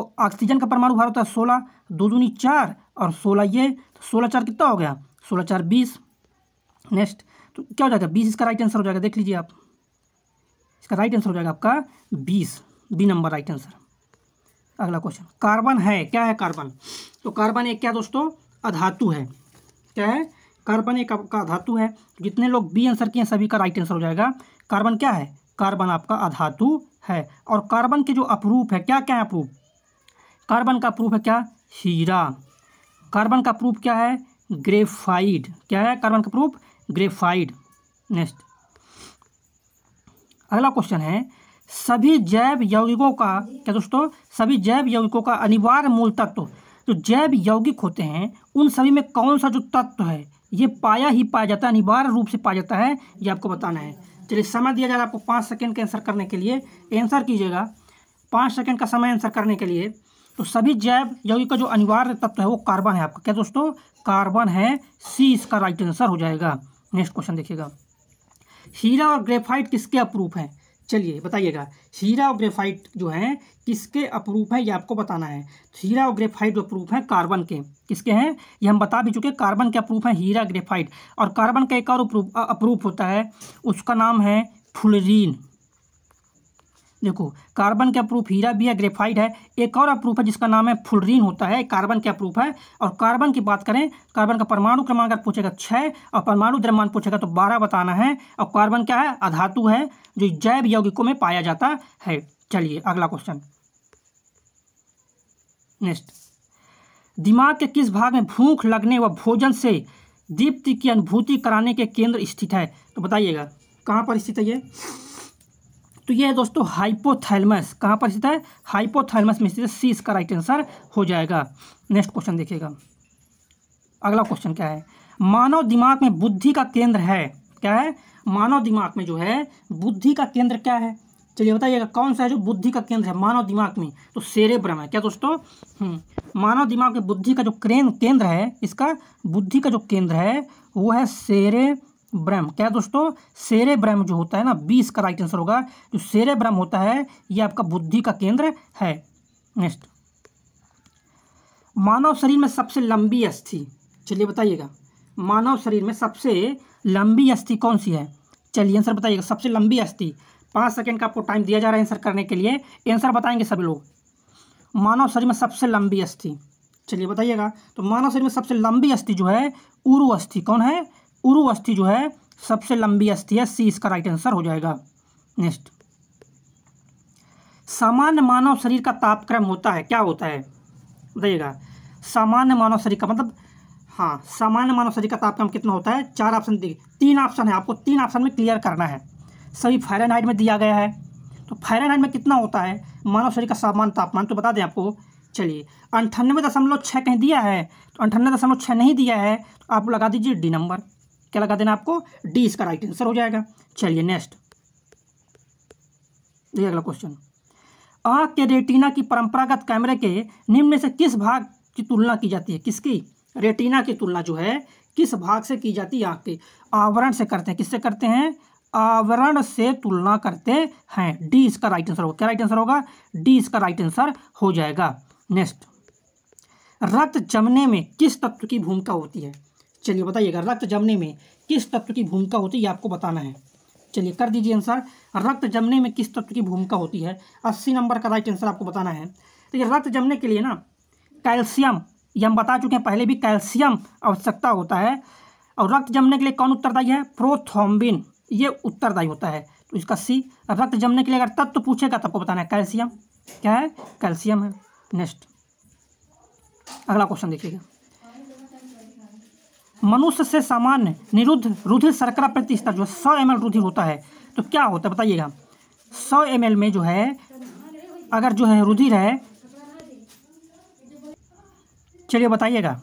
S1: और ऑक्सीजन का परमाणु भार होता है सोलह दो दूनी चार और सोलह ये सोलह चार कितना हो गया सोलह चार बीस नेक्स्ट तो क्या हो जाएगा बीस इसका राइट आंसर हो जाएगा देख लीजिए आप इसका राइट आंसर हो जाएगा आपका बीस बी नंबर राइट आंसर अगला क्वेश्चन कार्बन है क्या है कार्बन तो कार्बन एक क्या दोस्तों अधातु है क्या है कार्बन एक आपका अधातु है जितने लोग बी आंसर किए सभी का राइट आंसर हो जाएगा कार्बन क्या है कार्बन आपका अधातु है और कार्बन के जो अप्रूप है क्या क्या है अप्रूप कार्बन का प्रूफ है क्या हीरा कार्बन का प्रूफ क्या है ग्रेफाइड क्या है कार्बन का प्रूफ ग्रेफाइड नेक्स्ट अगला क्वेश्चन है सभी जैव यौगिकों का क्या दोस्तों सभी जैव यौगिकों का अनिवार्य मूल तत्व जो जैव यौगिक होते हैं उन सभी में कौन सा जो तत्व है ये पाया ही पाया जाता है अनिवार्य रूप से पाया जाता है ये आपको बताना है चलिए समय दिया जा रहा है आपको पाँच सेकेंड का आंसर करने के लिए आंसर कीजिएगा पाँच सेकेंड का समय आंसर करने के लिए तो सभी जैव यौगिक का जो अनिवार्य तत्व है वो कार्बन है आपका क्या दोस्तों कार्बन है सी इसका राइट आंसर हो जाएगा नेक्स्ट क्वेश्चन देखिएगा हीरा और ग्रेफाइट किसके अप्रूप हैं चलिए बताइएगा हीरा और ग्रेफाइट जो है किसके अप्रूप हैं ये आपको बताना है हीरा और ग्रेफाइट जो अप्रूप हैं कार्बन के किसके हैं ये हम बता भी चुके हैं कार्बन के अप्रूप हैं हीरा ग्रेफाइट और कार्बन का एक और अप्रूप अप्रूप होता है उसका नाम है फुलरीन देखो कार्बन का प्रूफ हीरा भी है ग्रेफाइट है एक और अप्रूफ है जिसका नाम है फुलरीन होता है कार्बन का प्रूफ है और कार्बन की बात करें कार्बन का परमाणु क्रमांक अगर पूछेगा छः और परमाणु द्रमान पूछेगा तो बारह बताना है और कार्बन क्या है अधातु है जो जैव यौगिकों में पाया जाता है चलिए अगला क्वेश्चन नेक्स्ट दिमाग के किस भाग में भूख लगने व भोजन से दीप्ति की अनुभूति कराने के केंद्र स्थित है तो बताइएगा कहाँ पर स्थित है ये तो यह है दोस्तों हाइपोथैलमस कहाँ पर स्थित है हाइपोथैलमस में स्थित सी इसका राइट आंसर हो जाएगा नेक्स्ट क्वेश्चन देखिएगा अगला क्वेश्चन क्या है मानव दिमाग में बुद्धि का केंद्र है क्या है मानव दिमाग में जो है बुद्धि का केंद्र क्या है चलिए बताइएगा कौन सा है जो बुद्धि का केंद्र है मानव दिमाग में तो सेरेब्रम है क्या दोस्तों हम्म, मानव दिमाग में बुद्धि का जो क्रेन केंद्र है इसका बुद्धि का जो केंद्र है वो है सेरे ब्रह्म क्या दोस्तों सेरे ब्रह्म जो होता है ना बी इसका राइट आंसर होगा जो शेरे ब्रह्म होता है ये आपका बुद्धि का केंद्र है नेक्स्ट मानव शरीर में सबसे लंबी अस्थि चलिए बताइएगा मानव शरीर में सबसे लंबी अस्थि कौन सी है चलिए आंसर बताइएगा सबसे लंबी अस्थि पाँच सेकेंड का आपको टाइम दिया जा रहा है आंसर करने के लिए आंसर बताएंगे सभी लोग मानव शरीर में सबसे लंबी अस्थि चलिए बताइएगा तो मानव शरीर में सबसे लंबी अस्थि जो है उरु अस्थि कौन है उरु अस्थि जो है सबसे लंबी अस्थि है सी इसका राइट आंसर हो जाएगा नेक्स्ट सामान्य मानव शरीर का तापक्रम होता है क्या होता है बताइएगा सामान्य मानव शरीर का मतलब हाँ सामान्य मानव शरीर का तापक्रम कितना होता है चार ऑप्शन दिए तीन ऑप्शन है आपको तीन ऑप्शन में क्लियर करना है सभी फायरनहाइट में दिया गया है तो फायरनहाइट में कितना होता है मानव शरीर का सामान्य तापमान तो बता दें आपको चलिए अंठानवे दशमलव छः कहीं दिया है तो अंठानवे दशमलव छः नहीं दिया है तो आप लगा दीजिए डी नंबर क्या लगा देना आपको डी इसका राइट आंसर हो जाएगा चलिए नेक्स्ट देखिए अगला क्वेश्चन आँख के रेटिना की परंपरागत कैमरे के निम्न में से किस भाग की तुलना की जाती है किसकी रेटिना की तुलना जो है किस भाग से की जाती है आँख के आवरण से करते हैं किससे करते हैं आवरण से तुलना करते हैं डी इसका राइट आंसर होगा क्या राइट आंसर होगा डी इसका राइट आंसर हो जाएगा नेक्स्ट रक्त जमने में किस तत्व की भूमिका होती है चलिए बताइएगा रक्त जमने में किस तत्व की भूमिका होती है आपको बताना है चलिए कर दीजिए आंसर रक्त जमने में किस तत्व की भूमिका होती है अस्सी नंबर का राइट आंसर आपको बताना है तो ये रक्त जमने के लिए ना कैल्शियम ये हम बता चुके हैं पहले भी कैल्शियम आवश्यकता होता है और रक्त जमने के लिए कौन उत्तरदायी है प्रोथोम्बिन ये उत्तरदायी होता है तो इसका सी रक्त जमने के लिए अगर तत्व पूछेगा तो आपको बताना है कैल्शियम क्या है कैल्शियम है नेक्स्ट अगला क्वेश्चन देखिएगा मनुष्य से सामान्य निरुद्ध रुधिर शर्करा प्रति स्तर जो है सौ एम रुधिर होता है तो क्या होता है बताइएगा सौ एम में जो है अगर जो है रुधिर है चलिए बताइएगा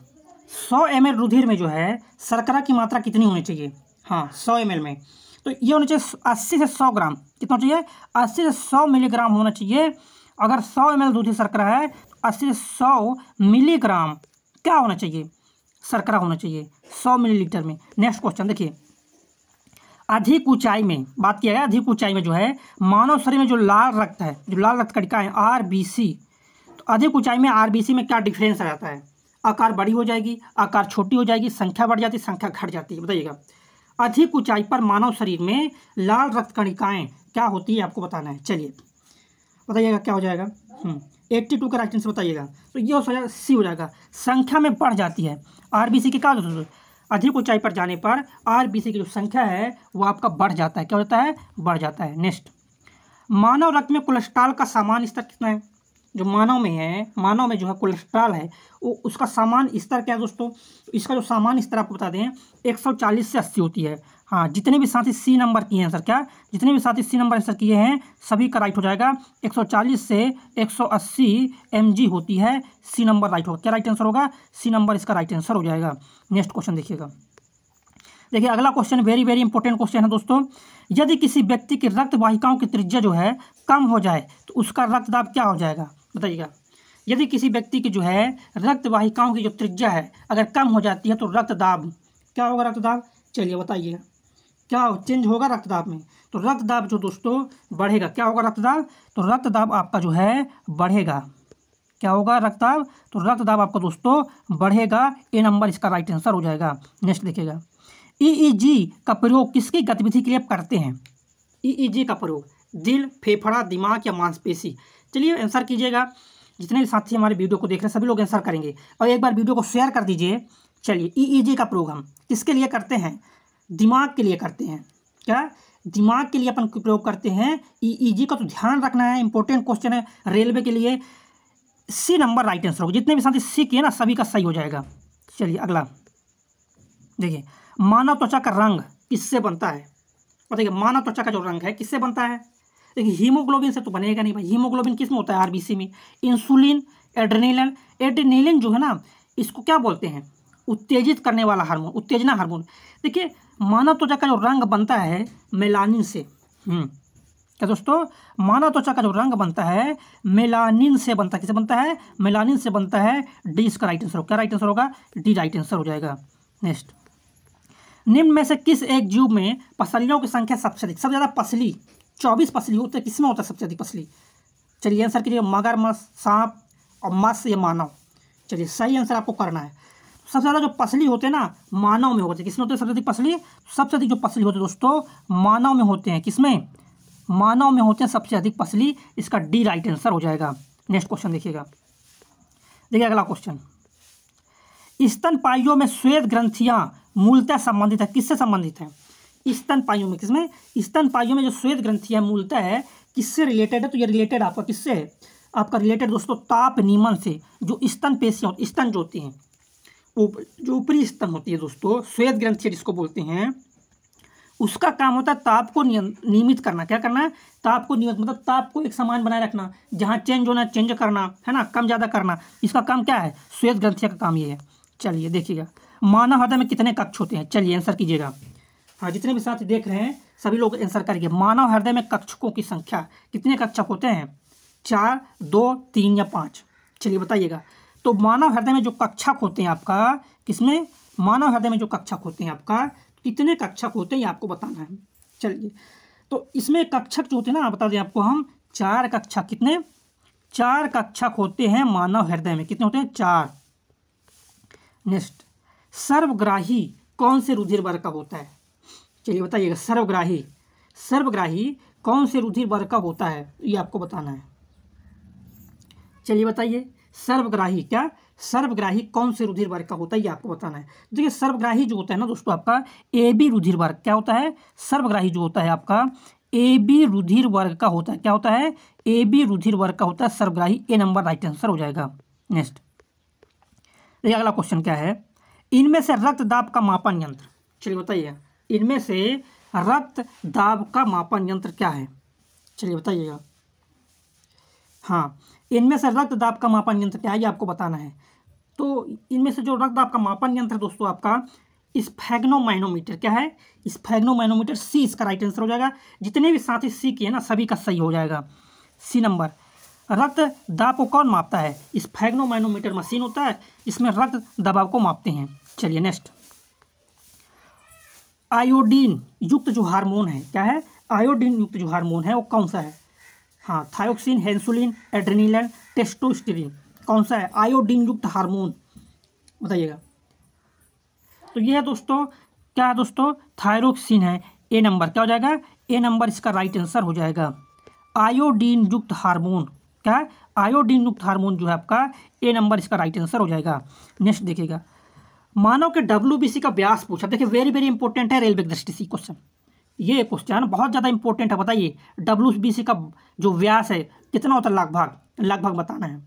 S1: सौ एम रुधिर में जो है शर्करा की मात्रा कितनी होनी चाहिए हाँ सौ एम में तो ये होना चाहिए अस्सी से सौ ग्राम कितना चाहिए अस्सी से सौ मिलीग्राम होना चाहिए अगर सौ एम एल रुधिर शर्करा है तो अस्सी से सौ मिलीग्राम क्या होना चाहिए शर्करा होना चाहिए 100 मिलीलीटर में नेक्स्ट क्वेश्चन देखिए अधिक ऊंचाई में बात किया गया अधिक ऊंचाई में जो है मानव शरीर में जो लाल रक्त है जो लाल रक्त कड़िका है आर तो अधिक ऊंचाई में आर में क्या डिफरेंस रहता है आकार बड़ी हो जाएगी आकार छोटी हो जाएगी संख्या बढ़ जाती संख्या घट जाती है बताइएगा अधिक ऊंचाई पर मानव शरीर में लाल रक्त कणिकाएं क्या होती है आपको बताना है चलिए बताइएगा क्या हो जाएगा हम्म। एट्टी टू का राइट आंसर बताइएगा तो ये हो जाएगा सी हो जाएगा संख्या में बढ़ जाती है आरबीसी के क्या दोस्तों अधिक ऊंचाई पर जाने पर आरबीसी की जो संख्या है वो आपका बढ़ जाता है क्या होता है बढ़ जाता है नेक्स्ट मानव रक्त में कोलेस्ट्रॉल का सामान्य स्तर कितना है जो मानव में है मानव में जो है कोलेस्ट्रॉल है वो उसका सामान्य स्तर क्या है दोस्तों इसका जो सामान्य स्तर आपको बता दें चालीस से अस्सी होती है हाँ जितने भी साथी सी नंबर किए हैं सर क्या जितने भी साथी सी नंबर आंसर किए हैं सभी का राइट हो जाएगा 140 से 180 mg होती है सी नंबर राइट होगा क्या राइट आंसर होगा सी नंबर इसका राइट आंसर हो जाएगा नेक्स्ट क्वेश्चन देखिएगा देखिए अगला question very very important question है दोस्तों यदि किसी व्यक्ति की रक्त वाहिकाओं की त्रिज्या जो है कम हो जाए तो उसका रक्तदाब क्या हो जाएगा बताइएगा यदि किसी व्यक्ति की जो है रक्त वाहिकाओं की जो त्रिज्या है अगर कम हो जाती है तो रक्तदाब क्या होगा रक्तदाब चलिए बताइएगा क्या चेंज होगा रक्तदाब में तो रक्तदाब जो दोस्तों बढ़ेगा क्या होगा रक्तदाब तो रक्तदाब आपका जो है बढ़ेगा क्या होगा रक्तदाब तो रक्तदाब आपका दोस्तों बढ़ेगा ए नंबर इसका राइट आंसर हो जाएगा नेक्स्ट देखिएगा ईईजी का प्रयोग किसकी गतिविधि के लिए करते हैं ईईजी e e का प्रयोग दिल फेफड़ा दिमाग या मांसपेशी चलिए आंसर कीजिएगा जितने भी साथी हमारे वीडियो को देख रहे हैं सभी लोग आंसर करेंगे और एक बार वीडियो को शेयर कर दीजिए चलिए ईईजी e का प्रयोग हम किसके लिए करते हैं दिमाग के लिए करते हैं क्या दिमाग के लिए अपन प्रयोग करते हैं ईजी e e का तो ध्यान रखना है इंपॉर्टेंट क्वेश्चन है रेलवे के लिए सी नंबर राइट आंसर होगा जितने भी शांति सी किए ना सभी का सही हो जाएगा चलिए अगला देखिए मानव त्वचा का रंग किससे बनता है और देखिए मानव त्वचा का जो रंग है किससे बनता है देखिए हीमोग्लोबिन से तो बनेगा नहीं भाई हीमोग्लोबिन किस में होता है आरबीसी में इंसुलिन एड्रेनिलिन एड्रेनिलिन जो है ना इसको क्या बोलते हैं उत्तेजित करने वाला हार्मोन उत्तेजना हार्मोन देखिए मानव त्वचा का जो रंग बनता है मेलानिन से हम्म, क्या दोस्तों मानव त्वचा का जो रंग बनता है मेलानिन से बनता है किसे बनता है मेलानिन से बनता है डी इसका राइट आंसर होगा क्या राइट आंसर होगा डी राइट आंसर हो जाएगा नेक्स्ट निम्न में से किस एक जीव में पसलियों की संख्या सबसे अधिक सबसे ज़्यादा पसली चौबीस पसली होते किस में होता है सबसे अधिक पसली चलिए आंसर कीजिए मगरमच्छ सांप और मत्स्य मानव चलिए सही आंसर आपको करना है सबसे ज़्यादा जो पसली होते हैं ना मानव में होते हैं किसमें होते हैं सबसे अधिक पसली सबसे अधिक जो पसली होते हैं दोस्तों मानव में होते हैं किसमें मानव में होते हैं सबसे अधिक पसली इसका डी राइट आंसर हो जाएगा नेक्स्ट क्वेश्चन देखिएगा देखिए अगला क्वेश्चन स्तन पाइयों में श्वेत ग्रंथियां मूलतः संबंधित है किससे संबंधित है स्तन पाइयों में किसमें स्तन पाइयों में जो श्वेत ग्रंथियां मूलतः है किससे रिलेटेड है तो ये रिलेटेड आपका किससे है आपका रिलेटेड दोस्तों ताप नियमन से जो स्तन पेशियां स्तन जो होती हैं उप, जो ऊपरी स्तन होती है दोस्तों श्वेत ग्रंथ जिसको बोलते हैं उसका काम होता है ताप को नियमित करना क्या करना है ताप को नियमित मतलब ताप को एक समान बनाए रखना जहाँ चेंज होना चेंज करना है ना कम ज़्यादा करना इसका काम क्या है श्वेत ग्रंथिया का काम ये है चलिए देखिएगा मानव हृदय में कितने कक्ष होते हैं चलिए आंसर कीजिएगा हाँ जितने भी साथ देख रहे हैं सभी लोग आंसर करिए मानव हृदय में कक्षकों की संख्या कितने कक्षक होते हैं चार दो तीन या पाँच चलिए बताइएगा तो मानव हृदय में जो कक्षक होते हैं आपका किसमें मानव हृदय में जो कक्षक होते हैं आपका कितने कक्षक होते हैं ये आपको बताना है चलिए तो इसमें कक्षक जो होते हैं ना आप बता दें आपको हम चार कक्षक कितने चार कक्षक होते हैं मानव हृदय में कितने होते हैं चार नेक्स्ट सर्वग्राही कौन से रुधिर वर्ग का होता है चलिए बताइएगा सर्वग्राही सर्वग्राही कौन से रुधिर वर्ग का होता है ये आपको बताना है चलिए बताइए सर्वग्राही क्या सर्वग्राही कौन से रुधिर वर्ग का होता है ये आपको बताना है देखिए सर्वग्राही जो होता है ना दोस्तों आपका ए बी रुधिर वर्ग क्या होता है सर्वग्राही जो होता है आपका ए बी रुधिर वर्ग का होता है क्या होता है ए बी रुधिर वर्ग का होता है सर्वग्राही ए नंबर राइट आंसर हो जाएगा नेक्स्ट देखिए अगला क्वेश्चन क्या है इनमें से रक्त दाब का मापन यंत्र चलिए बताइए इनमें से रक्त दाब का मापन यंत्र क्या है चलिए बताइएगा हाँ इनमें से रक्त दाब का मापन यंत्र क्या है ये आपको बताना है तो इनमें से जो दाब का मापन यंत्र है दोस्तों आपका स्फेग्नोमाइनोमीटर क्या है स्फेग्नोमाइनोमीटर सी इसका राइट आंसर हो जाएगा जितने भी साथी सी किए ना सभी का सही हो जाएगा सी नंबर रक्त दाब को कौन मापता है स्फेग्नोमाइनोमीटर मशीन होता है इसमें रक्त दबाव को मापते हैं चलिए नेक्स्ट आयोडीन युक्त जो हार्मोन है क्या है आयोडीन युक्त जो हार्मोन है वो कौन सा है हाँ थायोक्सिन हेंसुलिन एड्रेनिलन टेस्टोस्टेरिन कौन सा है आयोडीन युक्त हार्मोन बताइएगा तो ये है दोस्तों क्या है दोस्तों थायरोक्सिन है ए नंबर क्या हो जाएगा ए नंबर इसका राइट आंसर हो जाएगा आयोडीन युक्त हार्मोन क्या आयोडीन युक्त हार्मोन जो है आपका ए नंबर इसका राइट आंसर हो जाएगा नेक्स्ट देखिएगा मानव के डब्ल्यू का व्यास पूछा देखिए वेरी वेरी इंपॉर्टेंट है रेलवे दृष्टि से क्वेश्चन ये क्वेश्चन बहुत ज़्यादा इंपॉर्टेंट है बताइए डब्ल्यू का जो व्यास है कितना होता है लगभग लगभग बताना है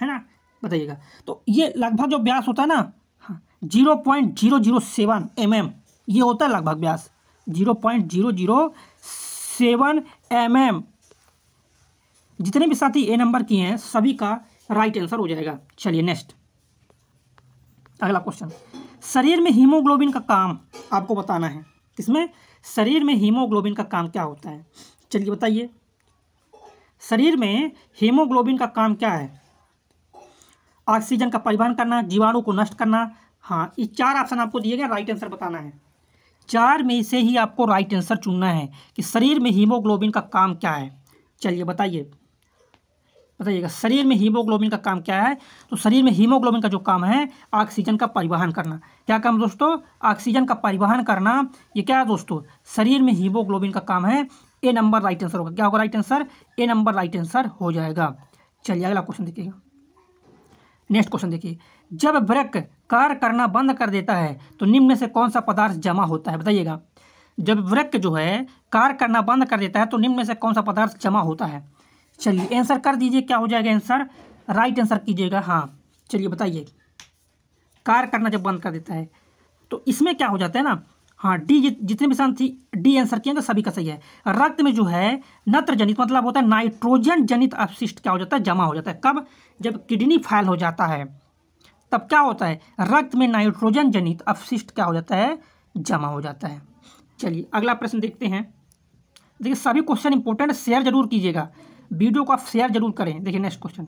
S1: है ना बताइएगा तो ये लगभग जो व्यास होता है ना हाँ zero point zero zero seven m m ये होता है लगभग व्यास zero point zero zero seven m m जितने भी साथी ए नंबर किए हैं सभी का राइट आंसर हो जाएगा चलिए नेक्स्ट अगला क्वेश्चन शरीर में हीमोग्लोबिन का काम आपको बताना है इसमें शरीर में हीमोग्लोबिन का काम क्या होता है चलिए बताइए शरीर में हीमोग्लोबिन का काम क्या है ऑक्सीजन का परिवहन करना जीवाणु को नष्ट करना हाँ ये चार ऑप्शन आपको दिए गए राइट आंसर बताना है चार में से ही आपको राइट आंसर चुनना है कि शरीर में हीमोग्लोबिन का काम क्या है चलिए बताइए बताइएगा शरीर में हीमोग्लोबिन का काम क्या है तो शरीर में हीमोग्लोबिन का जो काम है ऑक्सीजन का परिवहन करना क्या काम दोस्तों ऑक्सीजन का परिवहन करना ये क्या है दोस्तों शरीर में हीमोग्लोबिन का काम है ए नंबर राइट आंसर होगा क्या होगा right answer A number right answer हो जाएगा चलिए अगला क्वेश्चन देखिएगा नेक्स्ट क्वेश्चन देखिए जब ब्रेक कार्य करना बंद कर देता है तो निम्न में से कौन सा पदार्थ जमा होता है बताइएगा जब वृक जो है कार्य करना बंद कर देता है तो निम्न में से कौन सा पदार्थ जमा होता है चलिए आंसर कर दीजिए क्या हो जाएगा आंसर राइट आंसर कीजिएगा हाँ चलिए बताइए कार करना जब बंद कर देता है तो इसमें क्या हो जाता है ना हाँ डी जितने भी शांति डी आंसर किएंगे सभी का सही है रक्त में जो है नत्र जनित मतलब होता है नाइट्रोजन जनित अपशिष्ट क्या हो जाता है जमा हो जाता है कब जब किडनी फैल हो जाता है तब क्या होता है रक्त में नाइट्रोजन जनित अपशिष्ट क्या हो जाता है जमा हो जाता है चलिए अगला प्रश्न देखते हैं देखिए सभी क्वेश्चन इंपॉर्टेंट शेयर जरूर कीजिएगा वीडियो को आप शेयर जरूर करें देखिए नेक्स्ट क्वेश्चन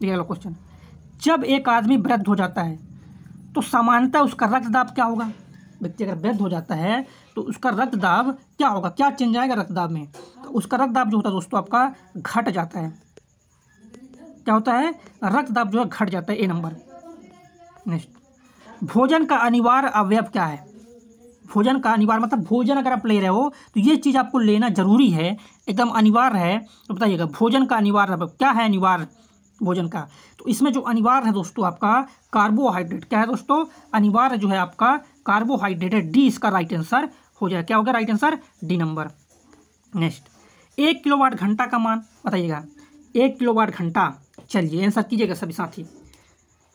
S1: देखिए अगला क्वेश्चन जब एक आदमी वृद्ध हो जाता है तो सामान्यतः उसका रक्तदाब क्या होगा व्यक्ति अगर वृद्ध हो जाता है तो उसका रक्तदाब क्या होगा क्या चेंज आएगा रक्तदाब में तो उसका रक्तदाब जो होता है दोस्तों आपका घट जाता है क्या होता है रक्तदाब जो है घट जाता है ए नंबर नेक्स्ट भोजन का अनिवार्य अवयव क्या है भोजन का अनिवार्य मतलब भोजन अगर आप ले रहे हो तो ये चीज़ आपको लेना ज़रूरी है एकदम अनिवार्य है तो बताइएगा भोजन का अनिवार्य क्या है अनिवार्य भोजन का तो इसमें जो अनिवार्य है दोस्तों आपका कार्बोहाइड्रेट क्या है दोस्तों अनिवार्य जो है आपका कार्बोहाइड्रेट है डी इसका राइट आंसर हो जाएगा क्या हो गया right answer D number next एक वाट घंटा का मान बताइएगा एक वाट घंटा चलिए आंसर कीजिएगा सभी साथी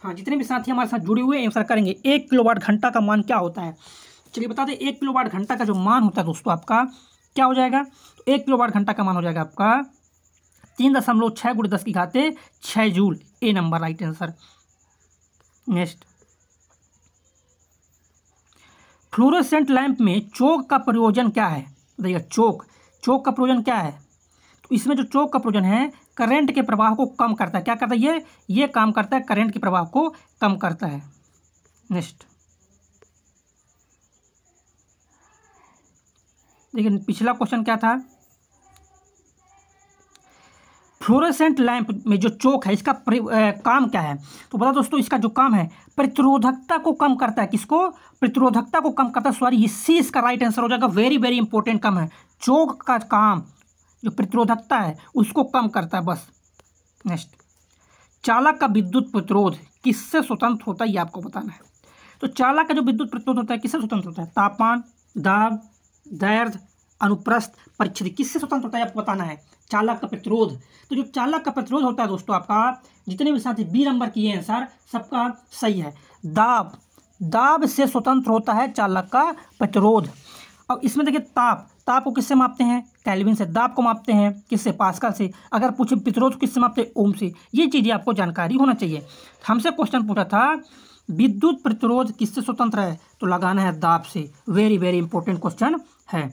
S1: हाँ जितने भी साथी हमारे साथ जुड़े हुए आंसर करेंगे एक वाट घंटा का मान क्या होता है चलिए बता दें एक किलो वाट घंटा का जो मान होता है दोस्तों आपका क्या हो जाएगा तो एक किलो वाट घंटा का मान हो जाएगा आपका तीन दशमलव छः गुड़े दस की घाते छः joule A number right answer next fluorescent lamp में चौक का प्रयोजन क्या है बताइए चौक चौक का प्रयोजन क्या है तो इसमें जो चौक का प्रयोजन है करंट के प्रवाह को कम करता है क्या करता है ये ये काम करता है करंट के प्रवाह को कम करता है नेक्स्ट लेकिन पिछला क्वेश्चन क्या था फ्लोरेसेंट लैंप में जो चौक है इसका आ, काम क्या है तो बता दोस्तों इसका जो काम है प्रतिरोधकता को कम करता है किसको प्रतिरोधकता को कम करता है सॉरी इसी इसका राइट आंसर हो जाएगा वेरी वेरी इंपॉर्टेंट काम है चौक का काम जो प्रतिरोधकता है उसको कम करता है बस नेक्स्ट चालक का विद्युत प्रतिरोध किससे स्वतंत्र होता है ये आपको बताना है तो चालक का जो विद्युत प्रतिरोध होता है किससे स्वतंत्र होता है तापमान दाब दैर्ध अनुप्रस्थ परिच्छेद किससे स्वतंत्र होता है आपको बताना है चालक का प्रतिरोध तो जो चालक का प्रतिरोध होता है दोस्तों आपका जितने भी साथी बी नंबर की आंसर सबका सही है दाब दाब से स्वतंत्र होता है चालक का प्रतिरोध और इसमें देखिए ताप ताप को किससे मापते हैं कैलविन से दाब को मापते हैं किससे पास्कल से अगर पूछे प्रतिरोध किससे मापते हैं ओम से ये चीज़ें आपको जानकारी होना चाहिए हमसे क्वेश्चन पूछा था विद्युत प्रतिरोध किससे स्वतंत्र है तो लगाना है दाब से वेरी वेरी इंपॉर्टेंट क्वेश्चन है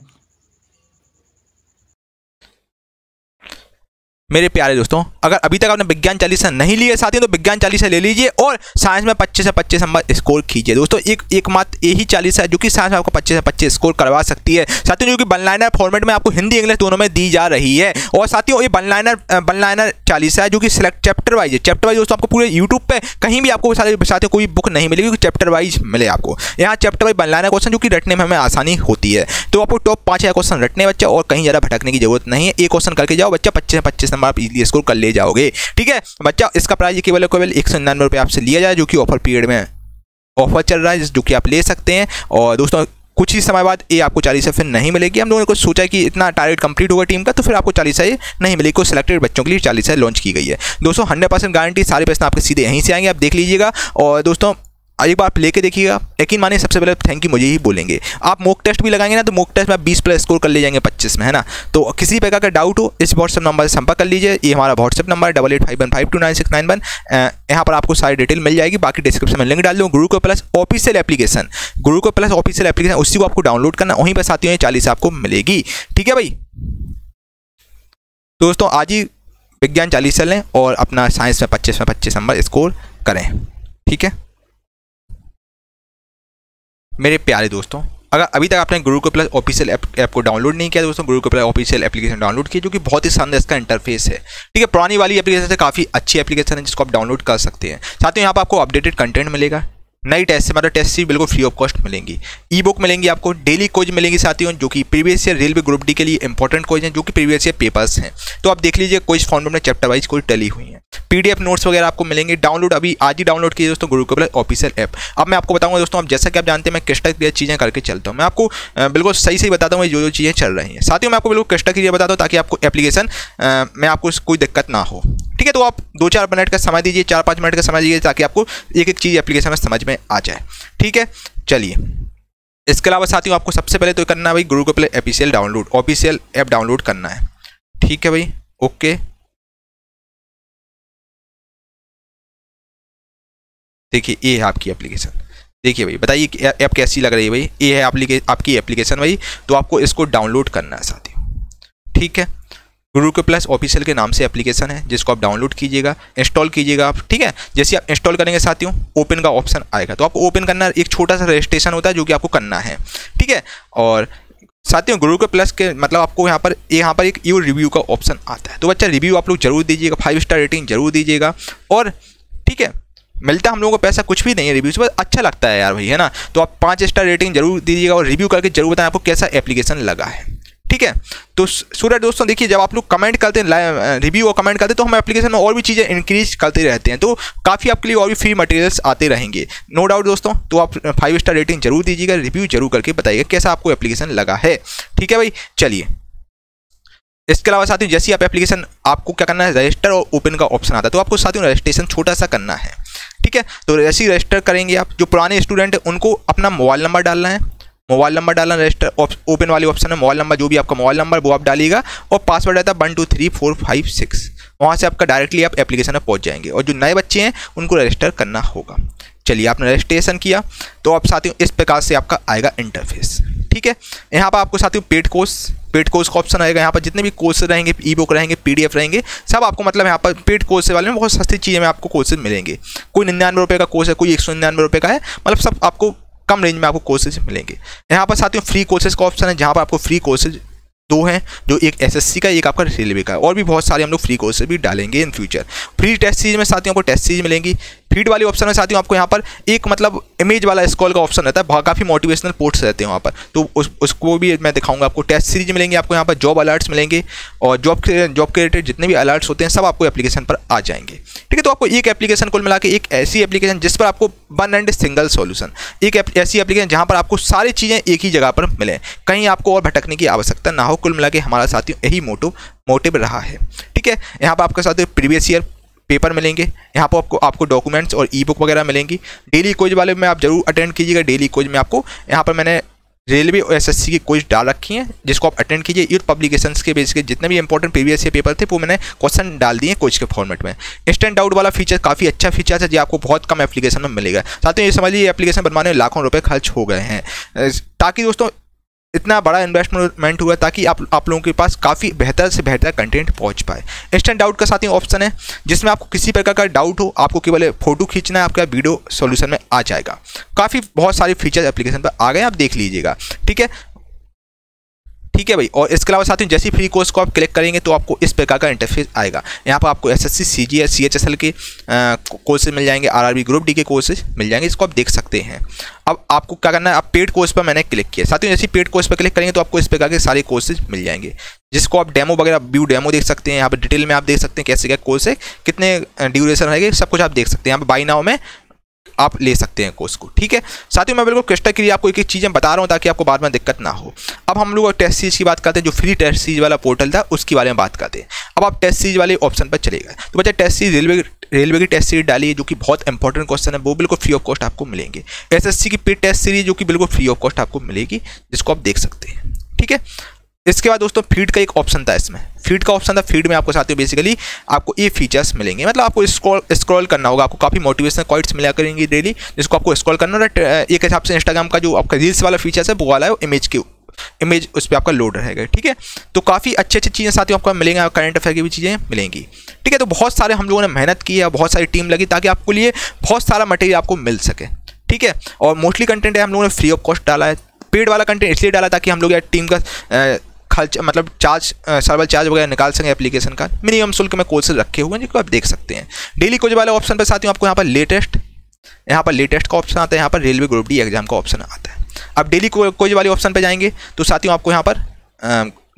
S2: मेरे प्यारे दोस्तों अगर अभी तक आपने विज्ञान चालीसा नहीं लिए साथियों तो विज्ञान चालीसा ले लीजिए और साइंस में 25 से 25 नंबर स्कोर कीजिए दोस्तों एक एकमात्र यही चालीसा है जो कि साइंस में आपको 25 से 25 स्कोर करवा सकती है साथियों जो कि बनलाइनर फॉर्मेट में आपको हिंदी इंग्लिश दोनों में दी जा रही है और साथियों ये बनलाइनर बनलाइनर चालीसा है जो कि सिलेक्ट चैप्टर वाइज है चैप्टर वाइज दोस्तों आपको पूरे यूट्यूब पर कहीं भी आपको साथियों कोई बुक नहीं मिलेगी क्योंकि चैप्टर वाइज मिले आपको यहाँ चैप्टर वाइज बनलाइनर क्वेश्चन जो कि रटने में हमें आसानी होती है तो आपको टॉप पाँच या क्वेश्चन रटने बच्चे और कहीं ज़्यादा भटकने की जरूरत नहीं है एक क्वेश्चन करके जाओ बच्चा पच्चीस पच्चीस नंबर आप इजिली स्कोर कर ले जाओगे ठीक है बच्चा इसका प्राइस केवल केवल एक सौ निन्यानवे रुपये आपसे लिया जाए जो कि ऑफर पीरियड में ऑफर चल रहा है जो कि आप ले सकते हैं और दोस्तों कुछ ही समय बाद ये आपको चालीसा फिर नहीं मिलेगी हम लोगों ने कुछ सोचा कि इतना टारगेट कंप्लीट होगा टीम का तो फिर आपको चालीस ये नहीं मिलेगी कुछ सिलेक्टेड बच्चों के लिए चालीस चालीसा लॉन्च की गई है दोस्तों हंड्रेड परसेंट गारंटी सारे प्रश्न आपके सीधे यहीं से आएंगे आप देख लीजिएगा और दोस्तों एक बार आप लेके देखिएगा यकीन मानिए सबसे पहले थैंक यू मुझे ही बोलेंगे आप मोक टेस्ट भी लगाएंगे ना तो मोक टेस्ट में आप बीस प्लस स्कोर कर ले जाएंगे पच्चीस में है ना तो किसी प्रकार का डाउट हो इस व्हाट्सअप नंबर से संपर्क कर लीजिए ये हमारा WhatsApp number double eight five one five two nine six nine one यहाँ पर आपको सारी डिटेल मिल जाएगी बाकी डिस्क्रिप्शन में लिंक डाल दूँ गुरु को प्लस ऑफिशियल एप्लीकेशन गुरु को प्लस ऑफिशियल एप्लीकेशन उसी को आपको डाउनलोड करना वहीं पर साथियों चालीस आपको मिलेगी ठीक है भाई दोस्तों आज ही विज्ञान चालीस लें और अपना साइंस में पच्चीस में पच्चीस नंबर स्कोर करें ठीक है मेरे प्यारे दोस्तों अगर अभी तक आपने गुरु को प्लस ऑफिशियल ऐप को डाउनलोड नहीं किया दोस्तों गुरु को प्लस ऑफिशियल एप्लीकेशन डाउनलोड किया जो कि बहुत ही शानदार इसका इंटरफेस है ठीक है पुरानी वाली एप्लीकेशन से काफ़ी अच्छी एप्लीकेशन है जिसको आप डाउनलोड कर सकते हैं साथ ही यहाँ पर आपको अपडेटेड कंटेंट मिलेगा नई टेस्ट से मतलब टेस्ट सीरीज बिल्कुल फ्री ऑफ कॉस्ट मिलेंगी ई बुक मिलेंगी आपको डेली कोच मिलेंगी साथियों जो कि previous year railway group D के लिए इंपॉर्टेंट कोच हैं जो कि प्रीवियस ईयर पेपर्स हैं तो आप देख लीजिए कोई फॉर्म में चैप्टर वाइज कोई टली हुई है पीडीएफ नोट्स वगैरह आपको मिलेंगे डाउनलोड अभी आज ही डाउनलोड कीजिए दोस्तों गुरु कपल ऑफिशियल ऐप अब मैं आपको बताऊंगा दोस्तों आप जैसा कि आप जानते हैं मैं किस्टा की चीज़ें करके चलता हूँ मैं आपको बिल्कुल सही सही बताता हूँ जो जो चीज़ें चल रही हैं साथियों मैं आपको बिल्कुल किस्टा की बताता हूँ ताकि आपको एप्लीकेशन में आपको कोई दिक्कत ना हो ठीक है तो आप दो चार मिनट का समय दीजिए चार पाँच मिनट का समय दीजिए ताकि आपको एक एक चीज़ एप्लीकेशन में समझ में आ जाए ठीक है चलिए इसके अलावा साथियों आपको सबसे पहले तो करना है भाई गुरु को play official download official app download करना है ठीक है भाई ओके देखिए ये है आपकी एप्लीकेशन देखिए भाई बताइए कि ऐप कैसी लग रही है भाई ये है आपकी एप्लीकेशन भाई तो आपको इसको डाउनलोड करना है साथियों ठीक है गुरु के प्लस ऑफिशियल के नाम से एप्लीकेशन है जिसको आप डाउनलोड कीजिएगा इंस्टॉल कीजिएगा आप ठीक है जैसे आप इंस्टॉल करेंगे साथियों ओपन का ऑप्शन आएगा तो आपको ओपन करना एक छोटा सा रजिस्ट्रेशन होता है जो कि आपको करना है ठीक है और साथियों गुरु के प्लस के मतलब आपको यहाँ पर यहाँ पर एक यू रिव्यू का ऑप्शन आता है तो बच्चा रिव्यू आप लोग जरूर दीजिएगा फाइव स्टार रेटिंग जरूर दीजिएगा और ठीक है मिलता हम लोगों को पैसा कुछ भी नहीं है रिव्यू से बस अच्छा लगता है यार भाई है ना तो आप पाँच स्टार रेटिंग जरूर दीजिएगा और रिव्यू करके जरूर बताएं आपको कैसा एप्लीकेशन लगा है ठीक है तो सूर्य दोस्तों देखिए जब आप लोग कमेंट करते हैं रिव्यू और कमेंट करते हैं तो हम एप्लीकेशन में और भी चीज़ें इंक्रीज करते रहते हैं तो काफ़ी आपके लिए और भी फ्री मटेरियल्स आते रहेंगे नो डाउट दोस्तों तो आप फाइव स्टार रेटिंग जरूर दीजिएगा रिव्यू जरूर करके बताइएगा कैसा आपको एप्लीकेशन लगा है ठीक है भाई चलिए इसके अलावा साथियों जैसे आप एप्लीकेशन आपको क्या करना है रजिस्टर और ओपन का ऑप्शन आता है तो आपको साथियों रजिस्ट्रेशन छोटा सा करना है ठीक है तो जैसे ही रजिस्टर करेंगे आप जो पुराने स्टूडेंट हैं उनको अपना मोबाइल नंबर डालना है मोबाइल नंबर डालना रजिस्टर ओपन वाली ऑप्शन है मोबाइल नंबर जो भी आपका मोबाइल नंबर वो आप डालिएगा और पासवर्ड रहता है one two three four five six वहाँ से आपका डायरेक्टली आप एप्लीकेशन में पहुँच जाएंगे और जो नए बच्चे हैं उनको रजिस्टर करना होगा चलिए आपने रजिस्ट्रेशन किया तो आप साथियों इस प्रकार से आपका आएगा इंटरफेस ठीक है यहाँ पर आपको साथियों पेड कोर्स पेड कोर्स का ऑप्शन आएगा यहाँ पर जितने भी कोर्स रहेंगे ई बुक रहेंगे पीडीएफ रहेंगे सब आपको मतलब यहाँ पर पेड कोर्स वाले में बहुत सस्ती चीज़ें में आपको कोर्सेज मिलेंगे कोई निन्यानवे रुपये का कोर्स है कोई एक सौ निन्यानवे रुपये का है मतलब सब आपको कम रेंज में आपको कोर्सेज मिलेंगे यहाँ पर साथियों फ्री कोर्सेज का ऑप्शन है जहाँ पर आपको फ्री कोर्सेज दो हैं जो एक एसएससी का एक आपका रेलवे का और भी बहुत सारे हम लोग फ्री कोर्सेज भी डालेंगे in future free test series में साथियों आपको टेस्ट सीरीज मिलेंगी फीड वाली ऑप्शन में साथियों आपको यहाँ पर एक मतलब इमेज वाला स्कॉल का ऑप्शन रहता है काफ़ी मोटिवेशनल पोर्ट्स रहते हैं वहाँ पर तो उस, उसको भी मैं दिखाऊंगा आपको टेस्ट सीरीज मिलेंगे आपको यहाँ पर जॉब अलर्ट्स मिलेंगे और जॉब के जॉब के रिलेटेड जितने भी अलर्ट्स होते हैं सब आपको एप्लीकेशन पर आ जाएंगे ठीक है तो आपको एक एप्लीकेशन कुल मिला के एक ऐसी एप्लीकेशन जिस पर आपको वन एंड सिंगल सोल्यूशन एक ऐसी एप्लीकेशन जहाँ पर आपको सारी चीज़ें एक ही जगह पर मिलें कहीं आपको और भटकने की आवश्यकता ना हो कुल मिला के हमारा साथियों यही मोटो मोटिव रहा है ठीक है यहाँ पर आपके साथ प्रीवियस ईयर पेपर मिलेंगे यहाँ पर आपको आपको डॉक्यूमेंट्स और ई बुक वगैरह मिलेंगी डेली कोच वाले में आप जरूर अटेंड कीजिएगा डेली कोच में आपको यहाँ पर मैंने रेलवे और एसएससी की कोच डाल रखी हैं जिसको आप अटेंड कीजिए यूथ पब्लिकेशंस के बेस के जितने भी इंपॉर्टेंट प्रीवियस ये पेपर थे वो मैंने क्वेश्चन डाल दिए कोच के फॉर्मेट में इंस्टेंट डाउट वाला फीचर काफ़ी अच्छा फीचर है जो आपको बहुत कम एप्लीकेशन में मिलेगा साथ ही ये समझिए एप्लीकेशन बनवाने में लाखों रुपये खर्च हो गए हैं ताकि दोस्तों इतना बड़ा इन्वेस्टमेंट हुआ ताकि आप आप लोगों के पास काफ़ी बेहतर से बेहतर कंटेंट पहुंच पाए इंस्टेंट डाउट का साथ ही ऑप्शन है जिसमें आपको किसी प्रकार का डाउट हो आपको केवल फोटो खींचना है आपका वीडियो सोल्यूशन में आ जाएगा काफ़ी बहुत सारे फीचर्स एप्लीकेशन पर आ गए आप देख लीजिएगा ठीक है ठीक है भाई और इसके अलावा साथियों जैसे फ्री कोर्स को आप क्लिक करेंगे तो आपको इस प्रकार का इंटरफेस आएगा यहाँ पर आपको S S C C G S C H S L के कोर्सेज मिल जाएंगे R R B group D के कोर्सेज मिल जाएंगे इसको आप देख सकते हैं अब आपको क्या करना है आप पेड कोर्स पर मैंने क्लिक किया साथियों जैसे पेड कोर्स पर क्लिक करेंगे तो आपको इस प्रकार के सारे कोर्सेज मिल जाएंगे जिसको आप डेमो वगैरह व्यू डेमो देख सकते हैं यहाँ पर डिटेल में आप देख सकते हैं कैसे क्या कोर्स है कितने ड्यूरेशन रहेगी सब कुछ आप देख सकते हैं यहाँ पर बाई नाव में आप ले सकते हैं कोर्स को ठीक है साथियों मैं बिल्कुल क्रिस्टा के लिए आपको एक एक चीज़ें बता रहा हूँ ताकि आपको बाद में दिक्कत ना हो अब हम लोग टेस्ट सीरीज की बात करते हैं जो फ्री टेस्ट सीरीज वाला पोर्टल था उसके बारे में बात करते हैं अब आप टेस्ट सीरीज वाले ऑप्शन पर चले गए तो बच्चा टेस्ट सीरीज रेलवे रेलवे की टेस्ट सीरीज डाली है जो कि बहुत इंपॉर्टेंट क्वेश्चन है वो बिल्कुल फ्री ऑफ कॉस्ट आपको मिलेंगे एस की पी टेस्ट सीरीज जो कि बिल्कुल फ्री ऑफ कॉस्ट आपको मिलेगी जिसको आप देख सकते हैं ठीक है इसके बाद दोस्तों फीड का एक ऑप्शन था इसमें फीड का ऑप्शन था फीड में आपको साथ ही बेसिकली आपको ये फीचर्स मिलेंगे मतलब आपको स्क्रॉल स्क्रॉल करना होगा आपको काफ़ी मोटिवेशनल क्वाइट्स मिला करेंगी डेली जिसको आपको स्क्रॉल करना होगा एक हिसाब से इंस्टाग्राम का जो आपका रील्स वाला फीचर्स है वो वाला है इमेज के इमेज उस पर आपका लोड रहेगा ठीक है तो काफ़ी अच्छी अच्छी चीज़ें साथ आपको मिलेंगे करंट अफेयर की भी चीज़ें मिलेंगी ठीक है तो बहुत सारे हम लोगों ने मेहनत की है बहुत सारी टीम लगी ताकि आपके लिए बहुत सारा मटेरियल आपको मिल सके ठीक है और मोस्टली कंटेंट है हम लोगों ने फ्री ऑफ कॉस्ट डाला है पेड वाला कंटेंट इसलिए डाला ताकि हम लोग यार टीम का खर्च मतलब चार्ज सर्वर चार्ज वगैरह निकाल सकें एप्लीकेशन का मिनिमम शुल्क में कोर्सेज रखे हुए हैं जिनको आप देख सकते हैं डेली कोच वाले ऑप्शन पर साथ ही आपको यहाँ पर लेटेस्ट यहाँ पर लेटेस्ट का ऑप्शन आता है यहाँ पर रेलवे ग्रुप डी एग्जाम का ऑप्शन आता है अब डेली कोच वाले ऑप्शन पर जाएंगे तो साथियों आपको यहाँ पर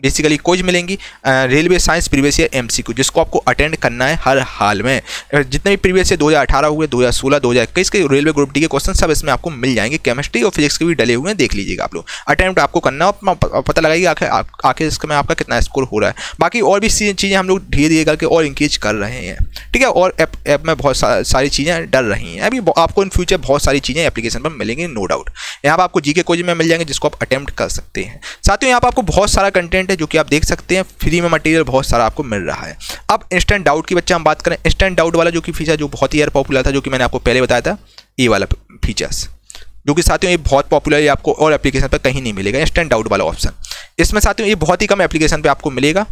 S2: बेसिकली कोच मिलेंगी railway science previous year MCQ जिसको आपको अटेंड करना है हर हाल में जितने भी प्रीवियस ईयर अठारह हुए हज़ार इक्कीस के रेलवे ग्रुप डी के क्वेश्चन सब इसमें आपको मिल जाएंगे केमिस्ट्री और फिजिक्स के भी डले हुए हैं देख लीजिएगा आप लोग अटैम्प्ट आपको करना है पता लगाइए आखिर आखिर इसमें आपका कितना स्कोर हो रहा है बाकी और भी चीज़ें हम लोग धीरे धीरे करके और इंक्रीज कर रहे हैं ठीक है और ऐप ऐप में बहुत सारी चीज़ें डल रही हैं अभी आपको इन फ्यूचर बहुत सारी चीज़ें एप्लीकेशन पर मिलेंगी नो डाउट यहाँ पर आपको जी के में मिल जाएंगे जिसको आप अटैम्प्ट कर सकते हैं साथ ही यहाँ पर आपको बहुत सारा कंटेंट है जो कि आप देख सकते हैं फ्री में मटेरियल बहुत सारा आपको मिल रहा है अब इंस्टेंट डाउट की बच्चा हम बात करें इंस्टेंट डाउट वाला जो कि फीचर जो बहुत ही यार पॉपुलर था जो कि मैंने आपको पहले बताया था ये वाला फीचर्स जो कि साथियों ये बहुत पॉपुलर है आपको और एप्लीकेशन पर कहीं नहीं मिलेगा इंस्टेंट डाउट वाला ऑप्शन इसमें साथियों ये बहुत ही कम एप्लीकेशन पर आपको मिलेगा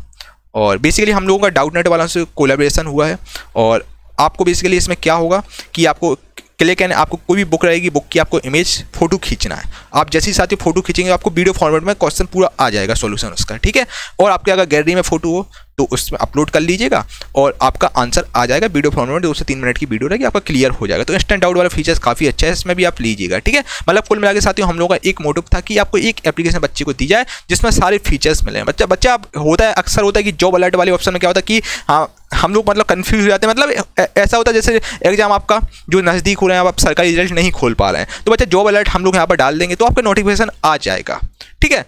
S2: और बेसिकली हम लोगों का डाउट नेट वालों से कोलेब्रेशन हुआ है और आपको बेसिकली इसमें क्या होगा कि आपको क्लिक एंड आपको कोई भी बुक रहेगी बुक की आपको इमेज फोटो खींचना है आप जैसे ही साथ ही फोटो खींचेंगे आपको वीडियो फॉर्मेट में क्वेश्चन पूरा आ जाएगा सोल्यूशन उसका ठीक है और आपके अगर गैलरी में फोटो हो तो उसमें अपलोड कर लीजिएगा और आपका आंसर आ जाएगा वीडियो फॉर्मेट में दो से तीन मिनट की वीडियो रहेगी आपका क्लियर हो जाएगा तो इंस्टेंट आउट वाला फीचर्स काफ़ी अच्छा है इसमें भी आप लीजिएगा ठीक है मतलब कुल मिला के ही हम लोग का एक मोटिव था कि आपको एक एप्लीकेशन बच्चे को दी जाए जिसमें सारे फीचर्स मिले बच्चा बच्चा होता है अक्सर होता है कि जॉब अलर्ट वाले ऑप्शन में क्या होता है कि हाँ हम लोग मतलब कन्फ्यूज हो जाते हैं मतलब ऐसा होता है जैसे एग्जाम आपका जो नज़दीक हो रहे हैं आप, आप सरकारी रिजल्ट नहीं खोल पा रहे हैं तो बच्चे जॉब अलर्ट हम लोग यहाँ पर डाल देंगे तो आपका नोटिफिकेशन आ जाएगा ठीक है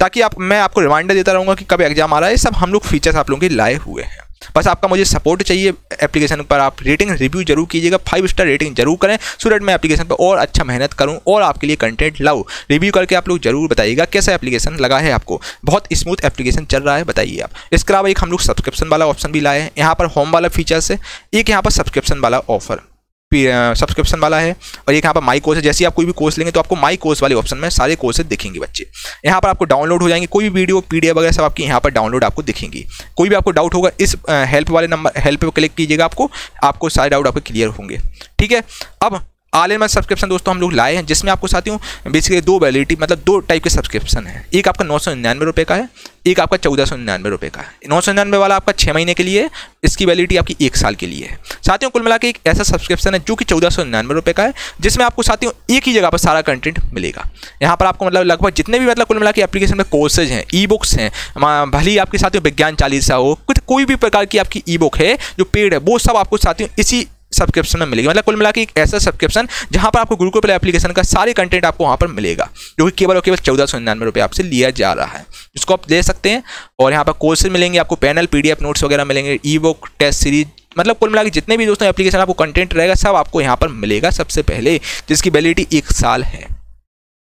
S2: ताकि आप मैं आपको रिमाइंडर देता रहूँगा कि कब एग्जाम आ रहा है सब हम लोग फीचर्स आप लोगों के लाए हुए हैं बस आपका मुझे सपोर्ट चाहिए एप्लीकेशन पर आप रेटिंग रिव्यू जरूर कीजिएगा फाइव स्टार रेटिंग जरूर करें सो डेट मैं एप्लीकेशन पर और अच्छा मेहनत करूँ और आपके लिए कंटेंट लाऊ रिव्यू करके आप लोग जरूर बताइएगा कैसा एप्लीकेशन लगा है आपको बहुत स्मूथ एप्लीकेशन चल रहा है बताइए आप इसके अलावा एक हम लोग सब्सक्रिप्शन वाला ऑप्शन भी लाए हैं यहाँ पर होम वाला फीचर्स है एक यहाँ पर सब्सक्रिप्शन वाला ऑफर सब्सक्रिप्शन वाला है और एक यहाँ पर माई कोर्स है जैसे आप कोई भी कोर्स लेंगे तो आपको माई कोर्स वाले ऑप्शन में सारे कोर्सेज दिखेंगे बच्चे यहाँ पर आपको डाउनलोड हो जाएंगे कोई भी वीडियो पी वगैरह सब आपकी यहाँ पर डाउनलोड आपको दिखेंगी कोई भी आपको डाउट होगा इस हेल्प वाले नंबर हेल्प पर क्लिक कीजिएगा आपको आपको सारे डाउट आपके क्लियर होंगे ठीक है अब आल एन सब्सक्रिप्शन दोस्तों हम लोग लाए हैं जिसमें आपको साथियों बेसिकली दो वैलिडिटी मतलब दो टाइप के सब्सक्रिप्शन है एक आपका नौ सौ निन्यानवे रुपये का है एक आपका चौदह सौ निन्यानवे रुपये का है नौ सौ निन्यानवे वाला आपका छः महीने के लिए इसकी वैलिडिटी आपकी एक साल के लिए है साथियों कुल मिला के एक ऐसा सब्सक्रिप्शन है जो कि चौदह सौ निन्यानवे रुपये का है जिसमें आपको साथियों एक ही जगह पर सारा कंटेंट मिलेगा यहाँ पर आपको मतलब लगभग जितने भी मतलब कुल मिला के एप्लीकेशन में कोर्सेज हैं ई बुक्स हैं भले ही आपके साथियों विज्ञान चालीसा हो कुछ कोई भी प्रकार की आपकी ई बुक है जो पेड है वो सब आपको साथियों इसी सब्सक्रिप्शन में मिलेगी मतलब कुल मिला एक ऐसा सब्सक्रिप्शन जहाँ पर आपको गूगल प्ले एप्लीकेशन का सारे कंटेंट आपको वहाँ पर मिलेगा जो कि केवल और केवल चौदह सौ निन्यानवे रुपये आपसे लिया जा रहा है जिसको आप ले सकते हैं और यहाँ पर कोर्सेज मिलेंगे आपको पैनल पी नोट्स वगैरह मिलेंगे ई बुक टेस्ट सीरीज मतलब कुल मिला जितने भी दोस्तों एप्लीकेशन आपको कंटेंट रहेगा सब आपको यहाँ पर मिलेगा सबसे पहले जिसकी वैलिडिटी एक साल है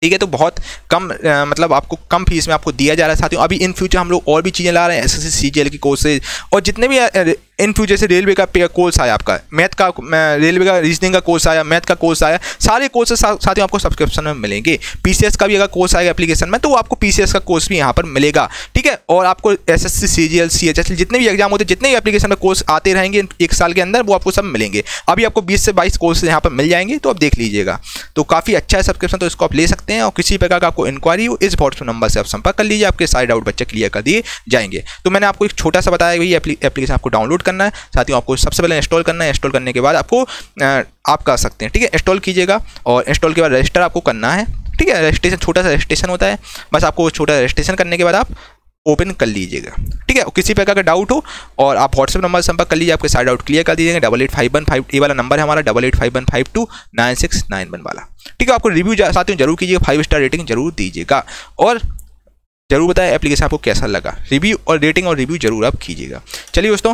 S2: ठीक है तो बहुत कम आ, मतलब आपको कम फीस में आपको दिया जा रहा है साथियों अभी इन फ्यूचर हम लोग और भी चीज़ें ला रहे हैं S S C G L की कोर्सेज और जितने भी इन फ्यूचर से रेलवे का कोर्स आया आपका मैथ का रेलवे का रीजनिंग का कोर्स आया मैथ का कोर्स आया सारे कोर्सेज सा, ही आपको सब्सक्रिप्शन में मिलेंगे पीसीएस का भी अगर कोर्स आएगा एप्लीकेशन में तो आपको पीसीएस का कोर्स भी यहाँ पर मिलेगा ठीक है और आपको S S C C G L C H S जितने भी एग्जाम होते हैं जितने भी एप्लीकेशन में कोर्स आते रहेंगे एक साल के अंदर वो आपको सब मिलेंगे अभी आपको बीस से बाईस कोर्स यहाँ पर मिल जाएंगे तो आप देख लीजिएगा तो काफ़ी अच्छा है सब्सक्रिप्शन तो इसको आप ले सकते हैं और किसी प्रकार का आपको इंक्वायरी हो इस व्हाट्सअप नंबर से आप संपर्क कर लीजिए आपके सारे डाउट बच्चे क्लियर कर दिए जाएंगे तो मैंने आपको एक छोटा सा बताया भाई एप्लीकेशन आपको डाउनलोड करना है साथियों आपको सबसे पहले इंस्टॉल करना है इंस्टॉल करने के बाद आपको आप कर सकते हैं ठीक है इंस्टॉल कीजिएगा और इंस्टॉल के बाद रजिस्टर आपको करना है ठीक है रजिस्ट्रेशन छोटा सा रजिस्ट्रेशन होता है बस आपको छोटा रजिस्ट्रेशन करने के बाद आप ओपन कर लीजिएगा ठीक है किसी प्रकार का डाउट हो और आप व्हाट्सएप नंबर संपर्क कर लीजिए आपके सारे डाउट क्लियर कर दीजिएगा double eight five one five A वाला नंबर है हमारा double eight five one five two nine six nine one वाला ठीक है आपको रिव्यू साथियों जरूर कीजिएगा फाइव स्टार रेटिंग जरूर दीजिएगा और जरूर बताएं एप्लीकेशन आपको कैसा लगा रिव्यू और रेटिंग और रिव्यू जरूर आप कीजिएगा चलिए दोस्तों